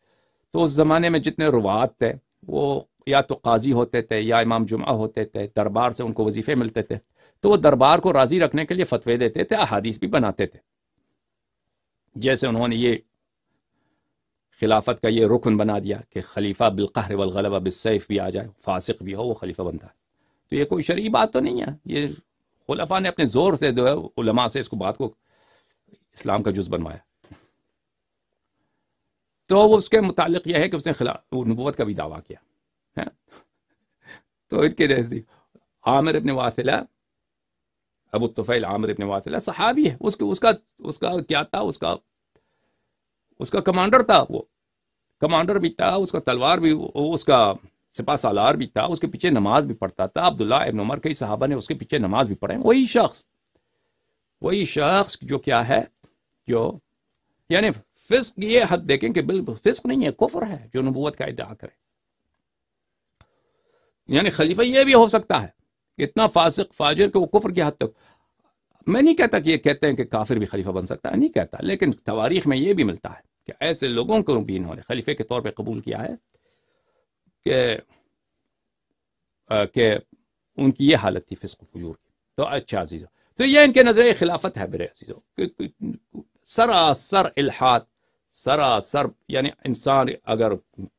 تو اس زمانے میں جتنے روات تھے وہ یا تو قاضی ہوتے تھے یا امام جمعہ ہوتے تھے دربار سے ان کو وظیفے ملتے تھے تو وہ دربار کو راضی رکھنے کے لیے فتوی دیتے تھے احادیث بھی بناتے تھے جیسے انہوں نے یہ خلافت کا یہ رکن بنا دیا کہ خلیفہ بالقہر والغلبہ بالسیف بھی آ جائے فاسق بھی ہو وہ خلیفہ بنتا ہے تو یہ کوئی شرعی بات تو نہیں ہے یہ خلفاء نے اپنے زور سے جو ہے علماء سے اس کو بات کو اسلام کا جز بنوایا تو اس کے متعلق یہ ہے کہ اس نے خلاف نبوت کا بھی دعویٰ کیا ہاں؟ تو ان کے عامر ابو واطلہ عامر ابن واطلہ صحابی ہے اس اس کا اس کا کیا تھا اس کا اس کا کمانڈر تھا وہ کمانڈر بھی تھا اس کا تلوار بھی اس کا سپاہ سالار بھی تھا اس کے پیچھے نماز بھی پڑھتا تھا عبداللہ ابن عمر کئی صحابہ نے اس کے پیچھے نماز بھی پڑھے وہی شخص وہی شخص جو کیا ہے جو یعنی فسق یہ حد دیکھیں کہ بالکل فسق نہیں ہے کفر ہے جو نبوت کا ادعا کرے یعنی خلیفہ یہ بھی ہو سکتا ہے اتنا فاسق فاجر کہ وہ کفر کی حد تک میں نہیں کہتا کہ یہ کہتے ہیں کہ کافر بھی خلیفہ بن سکتا ہے نہیں کہتا لیکن تواریخ میں یہ بھی ملتا ہے کہ ایسے لوگوں کو بھی انہوں نے خلیفے کے طور پہ قبول کیا ہے کہ کہ ان کی یہ حالت تھی و فجور کی تو اچھا عزیزو تو یہ ان کے نظرے خلافت ہے برے عزیزو سراسر الحاد سرا سر یعنی انسان اگر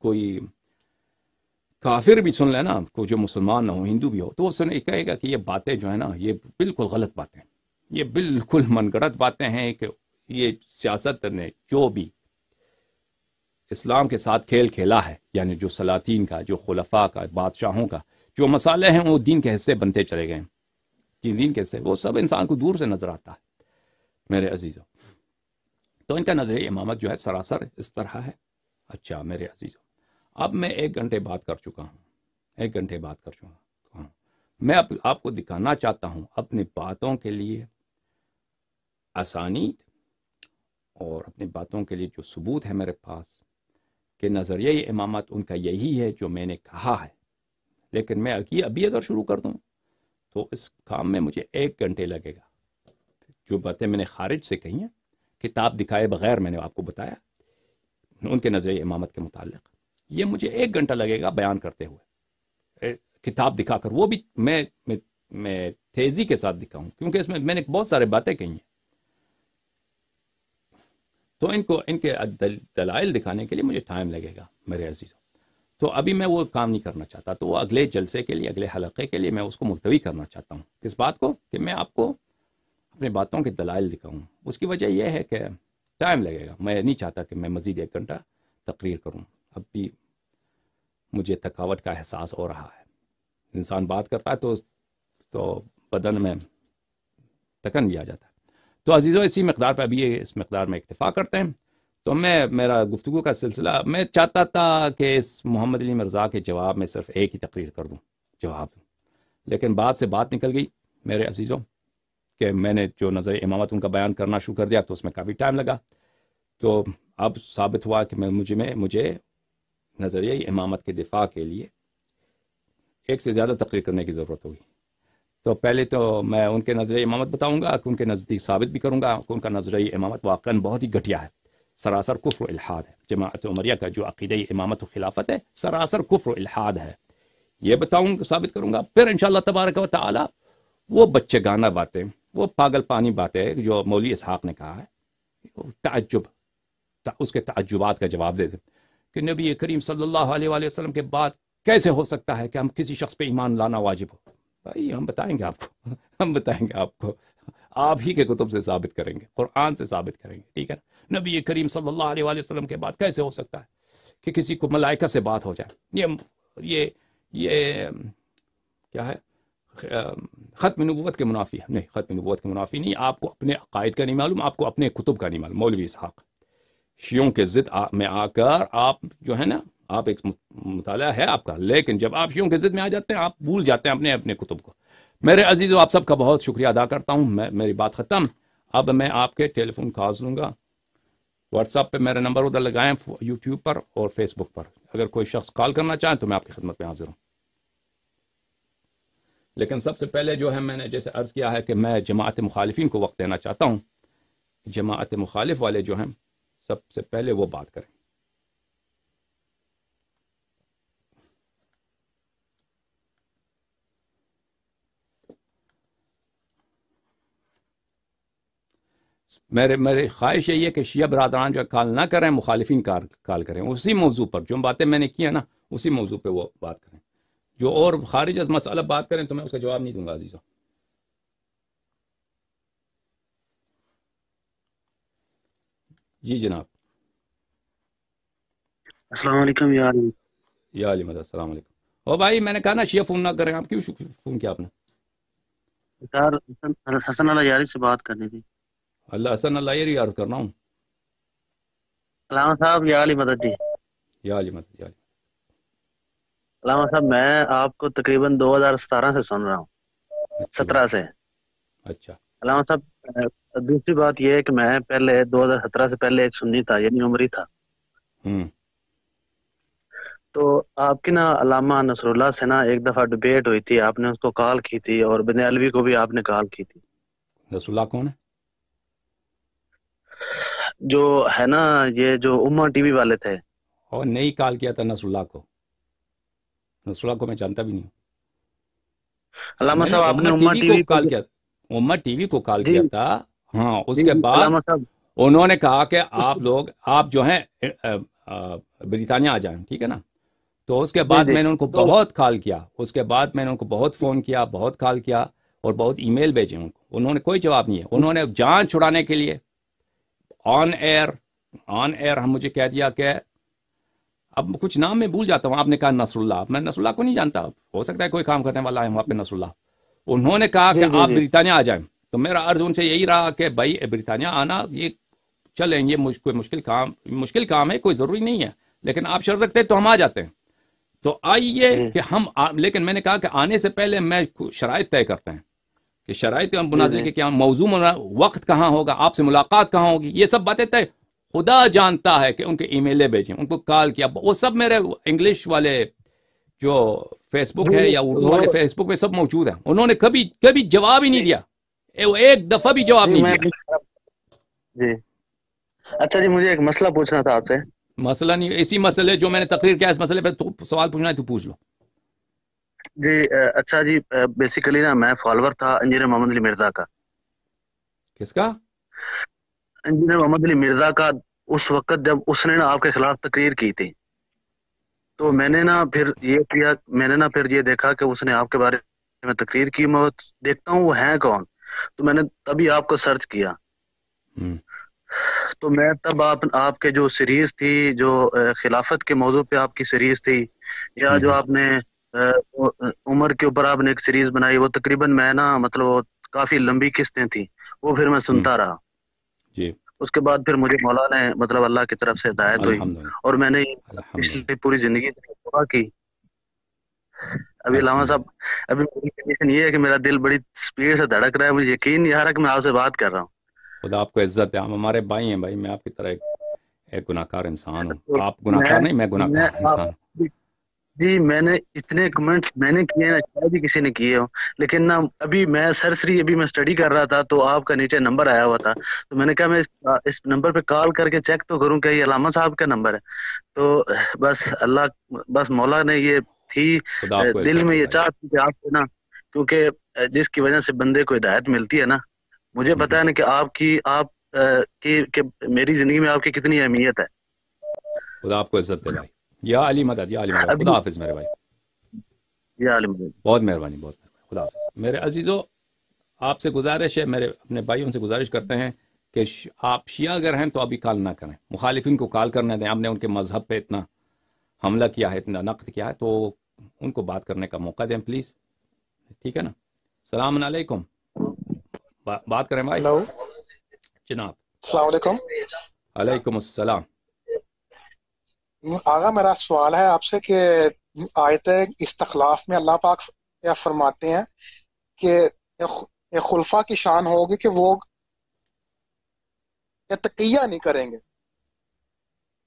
کوئی کافر بھی سن لے نا کوئی جو مسلمان نہ ہو ہندو بھی ہو تو وہ سن کہے گا کہ یہ باتیں جو ہیں نا یہ بالکل غلط باتیں ہیں یہ بالکل من گڑت باتیں ہیں کہ یہ سیاست نے جو بھی اسلام کے ساتھ کھیل کھیلا ہے یعنی جو سلاطین کا جو خلفاء کا بادشاہوں کا جو مسالے ہیں وہ دین کے حصے بنتے چلے گئے ہیں دین کے حصے وہ سب انسان کو دور سے نظر آتا ہے میرے عزیزوں تو ان کا نظر امامت جو ہے سراسر اس طرح ہے اچھا میرے عزیز اب میں ایک گھنٹے بات کر چکا ہوں ایک گھنٹے بات کر چکا ہوں میں آپ کو دکھانا چاہتا ہوں اپنی باتوں کے لیے آسانی اور اپنی باتوں کے لیے جو ثبوت ہے میرے پاس کہ نظریہ امامت ان کا یہی ہے جو میں نے کہا ہے لیکن میں ابھی اگر شروع کر دوں تو اس کام میں مجھے ایک گھنٹے لگے گا جو باتیں میں نے خارج سے کہی ہیں کتاب دکھائے بغیر میں نے آپ کو بتایا ان کے نظر امامت کے متعلق یہ مجھے ایک گھنٹہ لگے گا بیان کرتے ہوئے کتاب دکھا کر وہ بھی میں میں تیزی کے ساتھ دکھاؤں کیونکہ اس میں میں نے بہت سارے باتیں کہی ہیں تو ان کو ان کے دلائل دکھانے کے لیے مجھے ٹائم لگے گا میرے عزیز تو ابھی میں وہ کام نہیں کرنا چاہتا تو وہ اگلے جلسے کے لیے اگلے حلقے کے لیے میں اس کو ملتوی کرنا چاہتا ہوں کس بات کو کہ میں آپ کو اپنی باتوں کے دلائل دکھاؤں اس کی وجہ یہ ہے کہ ٹائم لگے گا میں نہیں چاہتا کہ میں مزید ایک گھنٹہ تقریر کروں اب بھی مجھے تھکاوٹ کا احساس ہو رہا ہے انسان بات کرتا ہے تو تو بدن میں تکن بھی آ جاتا ہے تو عزیزوں اسی مقدار پہ ابھی اس مقدار میں اکتفا کرتے ہیں تو میں میرا گفتگو کا سلسلہ میں چاہتا تھا کہ اس محمد علی مرزا کے جواب میں صرف ایک ہی تقریر کر دوں جواب دوں لیکن بات سے بات نکل گئی میرے عزیزوں کہ میں نے جو نظر امامت ان کا بیان کرنا شروع کر دیا تو اس میں کافی ٹائم لگا تو اب ثابت ہوا کہ میں مجھے میں مجھے نظریہ امامت کے دفاع کے لیے ایک سے زیادہ تقریر کرنے کی ضرورت ہوگی تو پہلے تو میں ان کے نظریہ امامت بتاؤں گا کہ ان کے نزدیک ثابت بھی کروں گا کہ ان کا نظریہ امامت واقعاً بہت ہی گھٹیا ہے سراسر کفر و الحاد ہے جماعت عمریہ کا جو عقیدہ امامت و خلافت ہے سراسر کفر و الحاد ہے یہ بتاؤں ثابت کروں گا پھر انشاءاللہ تبارک و تعالی وہ بچے گانا باتیں وہ پاگل پانی بات ہے جو مولی اسحاق نے کہا ہے تعجب اس کے تعجبات کا جواب دے دیں کہ نبی کریم صلی اللہ علیہ وآلہ وسلم کے بعد کیسے ہو سکتا ہے کہ ہم کسی شخص پہ ایمان لانا واجب ہو بھائی ہم بتائیں گے آپ کو ہم بتائیں گے آپ کو آپ ہی کے کتب سے ثابت کریں گے قرآن سے ثابت کریں گے ٹھیک ہے نا نبی کریم صلی اللہ علیہ وآلہ وسلم کے بعد کیسے ہو سکتا ہے کہ کسی کو ملائکہ سے بات ہو جائے یہ کیا ہے ختم نبوت کے منافی ہے نہیں ختم نبوت کے منافی نہیں آپ کو اپنے عقائد کا نہیں معلوم آپ کو اپنے کتب کا نہیں معلوم مولوی اسحاق شیوں کے ضد میں آ کر آپ جو ہے نا آپ ایک مطالعہ ہے آپ کا لیکن جب آپ شیوں کے ضد میں آ جاتے ہیں آپ بھول جاتے ہیں اپنے اپنے کتب کو میرے عزیز و آپ سب کا بہت شکریہ ادا کرتا ہوں میں میری بات ختم اب میں آپ کے ٹیلی فون کالز لوں گا واٹس ایپ پہ میرا نمبر ادھر لگائیں یوٹیوب پر اور فیس بک پر اگر کوئی شخص کال کرنا چاہیں تو میں آپ کی خدمت میں حاضر ہوں لیکن سب سے پہلے جو ہے میں نے جیسے عرض کیا ہے کہ میں جماعت مخالفین کو وقت دینا چاہتا ہوں جماعت مخالف والے جو ہیں سب سے پہلے وہ بات کریں میرے میری خواہش یہی ہے کہ شیعہ برادران جو کال نہ کریں مخالفین کال کریں اسی موضوع پر جو باتیں میں نے کی ہیں نا اسی موضوع پہ وہ بات کریں جو اور خارج از مسئلہ بات کریں تو میں اس کا جواب نہیں دوں گا عزیزوں جی جناب السلام علیکم یا علی یا علی مدد السلام علیکم او بھائی میں نے کہا نا شیعہ فون نہ کریں آپ کیوں فون کیا آپ نے سر حسن اللہ یاری سے بات کرنی تھی اللہ حسن اللہ یاری عرض کرنا ہوں سلام صاحب یا علی مدد جی یا علی مدد یا علی علامہ صاحب میں آپ کو تقریباً دو ہزار ستارہ سے سن رہا ہوں اچھا۔ سترہ سے اچھا علامہ صاحب دوسری بات یہ ہے کہ میں پہلے دو ہزار سترہ سے پہلے ایک سنی تھا یعنی عمری تھا تو آپ کی نا علامہ نصر اللہ سے نا ایک دفعہ ڈبیٹ ہوئی تھی آپ نے اس کو کال کی تھی اور بن الوی کو بھی آپ نے کال کی تھی نصر اللہ کون ہے جو ہے نا یہ جو اما ٹی وی والے تھے اور نہیں کال کیا تھا نصر اللہ کو رسول اللہ کو میں جانتا بھی نہیں ہوں علامہ صاحب آپ نے امہ ٹی وی کو کال کیا امہ ٹی جی۔ وی کو کال کیا تھا ہاں اس جی، کے بعد انہوں نے کہا کہ آپ لوگ آپ جو ہیں بریتانیہ آ جائیں ٹھیک ہے نا تو اس کے جی، بعد میں نے ان کو بہت کال کیا اس کے بعد میں نے ان کو بہت فون کیا بہت کال کیا اور بہت ای میل بھیجے ان کو انہوں نے کوئی جواب نہیں ہے انہوں نے جان چھڑانے کے لیے آن ایئر آن ایئر ہم مجھے کہہ دیا کہ اب کچھ نام میں بھول جاتا ہوں آپ نے کہا نصر اللہ میں نصر اللہ کو نہیں جانتا ہو سکتا ہے کوئی کام کرنے والا ہے وہاں پہ نصر اللہ انہوں نے کہا جی، کہ جی، آپ جی۔ بریتانیا آ جائیں تو میرا عرض ان سے یہی رہا کہ بھائی بریتانیا آنا یہ چلیں یہ کوئی مشکل کام مشکل کام ہے کوئی ضروری نہیں ہے لیکن آپ شرط رکھتے تو ہم آ جاتے ہیں تو آئیے کہ ہم لیکن میں نے کہا کہ آنے سے پہلے میں شرائط طے کرتے ہیں کہ شرائط مناظر کے کیا موضوع وقت کہاں ہوگا آپ سے ملاقات کہاں ہوگی یہ سب باتیں طے خدا جانتا ہے کہ ان کے ای میلیں بھیجیں ان کو کال کیا وہ سب میرے انگلش والے جو فیس بک ہے یا اردو والے فیس بک میں سب موجود ہیں انہوں نے کبھی کبھی جواب ہی نہیں دیا ایک دفعہ بھی جواب جی، نہیں دیا جی اچھا جی مجھے ایک مسئلہ پوچھنا تھا آپ سے مسئلہ نہیں اسی مسئلے جو میں نے تقریر کیا اس مسئلے پہ سوال پوچھنا ہے تو پوچھ لو جی اچھا جی بیسیکلی نا میں فالور تھا انجینئر محمد علی مرزا کا کس کا انجینئر محمد علی مرزا کا اس وقت جب اس نے نا آپ کے خلاف تقریر کی تھی تو میں نے نا پھر یہ کیا میں نے نا پھر یہ دیکھا کہ اس نے آپ کے بارے میں تقریر کی میں دیکھتا ہوں وہ ہیں کون تو میں نے تبھی آپ کو سرچ کیا تو میں تب آپ آپ کے جو سیریز تھی جو خلافت کے موضوع پہ آپ کی سیریز تھی یا جو آپ نے عمر کے اوپر آپ نے ایک سیریز بنائی وہ تقریباً میں نا مطلب کافی لمبی قسطیں تھیں وہ پھر میں سنتا رہا جی اس کے بعد پھر مجھے مولا نے مطلب اللہ کی طرف سے ہدایت ہوئی اور میں نے پچھلی پوری زندگی دعا کی ابھی علامہ صاحب ابھی میری کنڈیشن یہ ہے کہ میرا دل بڑی سپیڈ سے دھڑک رہا ہے مجھے یقین نہیں آ رہا کہ میں آپ سے بات کر رہا ہوں خدا آپ کو عزت ہے ہم ہمارے بھائی ہیں بھائی میں آپ کی طرح ایک گناہ کار انسان ہوں آپ گناہ کار نہیں میں گناہ کار انسان ہوں جی میں نے اتنے کمنٹس میں نے کیے ہیں شاید ہی کسی نے کیے ہوں لیکن نا ابھی میں سرسری ابھی میں سٹڈی کر رہا تھا تو آپ کا نیچے نمبر آیا ہوا تھا تو میں نے کہا میں اس نمبر پہ کال کر کے چیک تو کروں کہ یہ علامہ صاحب کا نمبر ہے تو بس اللہ بس مولا نے یہ تھی دل میں یہ چاہتی کہ آپ سے نا کیونکہ جس کی وجہ سے بندے کو ہدایت ملتی ہے نا مجھے ہے نا کہ آپ کی آپ کی میری زندگی میں آپ کی کتنی اہمیت ہے خدا آپ کو عزت دلائی یا علی مدد یا علی مدد خدا حافظ بہت مہربانی بہت خدا حافظ میرے عزیز آپ سے گزارش ہے میرے اپنے بھائیوں سے گزارش کرتے ہیں کہ آپ شیعہ اگر ہیں تو ابھی کال نہ کریں مخالفین کو کال کرنے دیں آپ نے ان کے مذہب پہ اتنا حملہ کیا ہے اتنا نقد کیا ہے تو ان کو بات کرنے کا موقع دیں پلیز ٹھیک ہے نا السلام علیکم بات کریں بھائی جناب السلام علیکم علیکم السلام آگا میرا سوال ہے آپ سے کہ آیت استخلاف میں اللہ پاک فرماتے ہیں کہ خلفہ کی شان ہوگی کہ وہ تقیہ نہیں کریں گے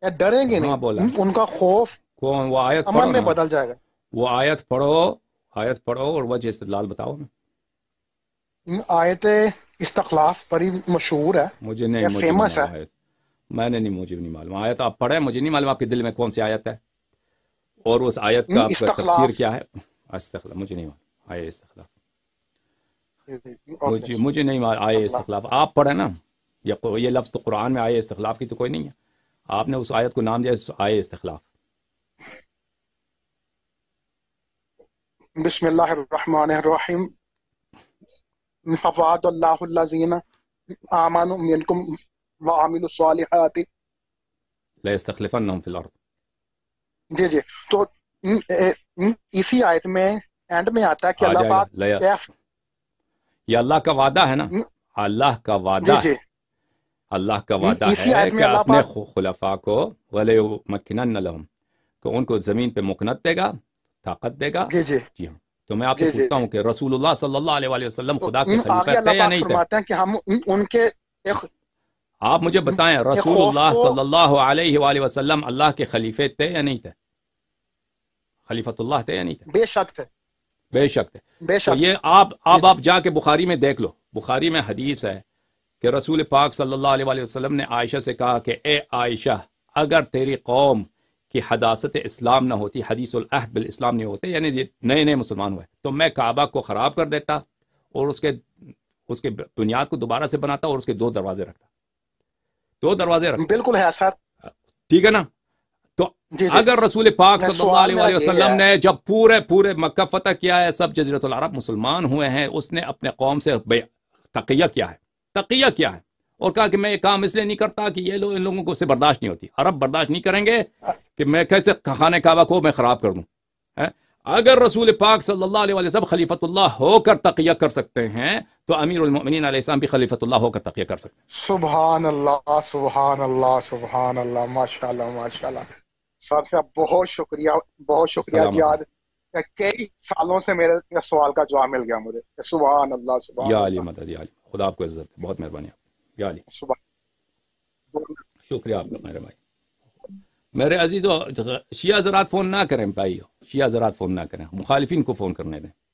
یا ڈریں گے ہاں، نہیں بولا ان کا خوف وہ آیت امن میں بدل جائے گا وہ آیت پڑھو آیت پڑھو اور وجہ استدلال بتاؤ نا آیت استخلاف بڑی مشہور ہے مجھے نہیں مجھے فیمس ہے میں نے نہیں مجھے نہیں معلوم آیت آپ پڑھیں مجھے نہیں معلوم آپ کے دل میں کون سی آیت ہے اور اس آیت کا آپ کا تفسیر کیا ہے استخلاف مجھے نہیں معلوم آئے استخلاف مجھے, مجھے نہیں معلوم آئے استخلاف آپ پڑھیں نا یہ لفظ تو قرآن میں آئے استخلاف کی تو کوئی نہیں ہے آپ نے اس آیت کو نام دیا آئے استخلاف بسم اللہ الرحمن الرحیم فواد اللہ اللہ زینہ آمانو منکم وعملوا الصالحات لا يستخلفنهم في الارض جی جی تو اسی آیت میں اینڈ میں آتا ہے کہ اللہ پاک لا یہ اللہ کا وعدہ ہے نا اللہ کا وعدہ جی، جی. ہے اللہ کا وعدہ ہے کہ اپنے خلفاء کو ولی مکنن لہم کہ ان کو زمین پہ مکنت دے گا طاقت دے گا جی جی جی ہاں تو میں آپ سے جی، پوچھتا ہوں کہ رسول اللہ صلی اللہ علیہ وسلم خدا کے خلیفہ تھے یا نہیں تھے ہم ان کے آپ مجھے بتائیں رسول اللہ صلی اللہ علیہ وآلہ وسلم اللہ کے خلیفے تھے یا نہیں تھے خلیفت اللہ تھے یا نہیں تھے بے شک تھے بے شک تھے بے شک یہ آپ آپ آپ جا کے بخاری میں دیکھ لو بخاری میں حدیث ہے کہ رسول پاک صلی اللہ علیہ وآلہ وسلم نے عائشہ سے کہا کہ اے عائشہ اگر تیری قوم کی حداثت اسلام نہ ہوتی حدیث العہد بالاسلام نہیں ہوتے یعنی یہ نئے نئے مسلمان ہوئے تو میں کعبہ کو خراب کر دیتا اور اس کے اس کے بنیاد کو دوبارہ سے بناتا اور اس کے دو دروازے رکھتا دو دروازے رکھ بالکل ہے ہے سر ٹھیک نا تو جی، جی۔ اگر رسول پاک صلی اللہ علیہ وسلم نے جب پورے پورے مکہ فتح کیا ہے سب جزیرت العرب مسلمان ہوئے ہیں اس نے اپنے قوم سے تقیہ کیا ہے تقیہ کیا ہے اور کہا کہ میں یہ کام اس لیے نہیں کرتا کہ یہ لوگ ان لوگوں کو اسے برداشت نہیں ہوتی عرب برداشت نہیں کریں گے کہ میں کیسے کھانے کعبہ کو میں خراب کر دوں اگر رسول پاک صلی اللہ علیہ وسلم خلیفۃ اللہ ہو کر تقیہ کر سکتے ہیں تو امیر المؤمنین علیہ السلام بھی خلیفۃ اللہ ہو کر تقیہ کر سکتے ہیں سبحان اللہ سبحان اللہ سبحان اللہ ماشاءاللہ ماشاءاللہ سر صاحب بہت شکریہ بہت شکریہ جیاد کئی سالوں سے میرے سوال کا جواب مل گیا مجھے سبحان اللہ سبحان یا علی مدد یا علی خدا آپ کو عزت بہت مہربانی آپ یا علی سبحان شکریہ آپ کا میرے بھائی میرے عزیز شیعہ زراعت فون نہ کریں بھائیو شیعہ زراعت فون نہ کریں مخالفین کو فون کرنے دیں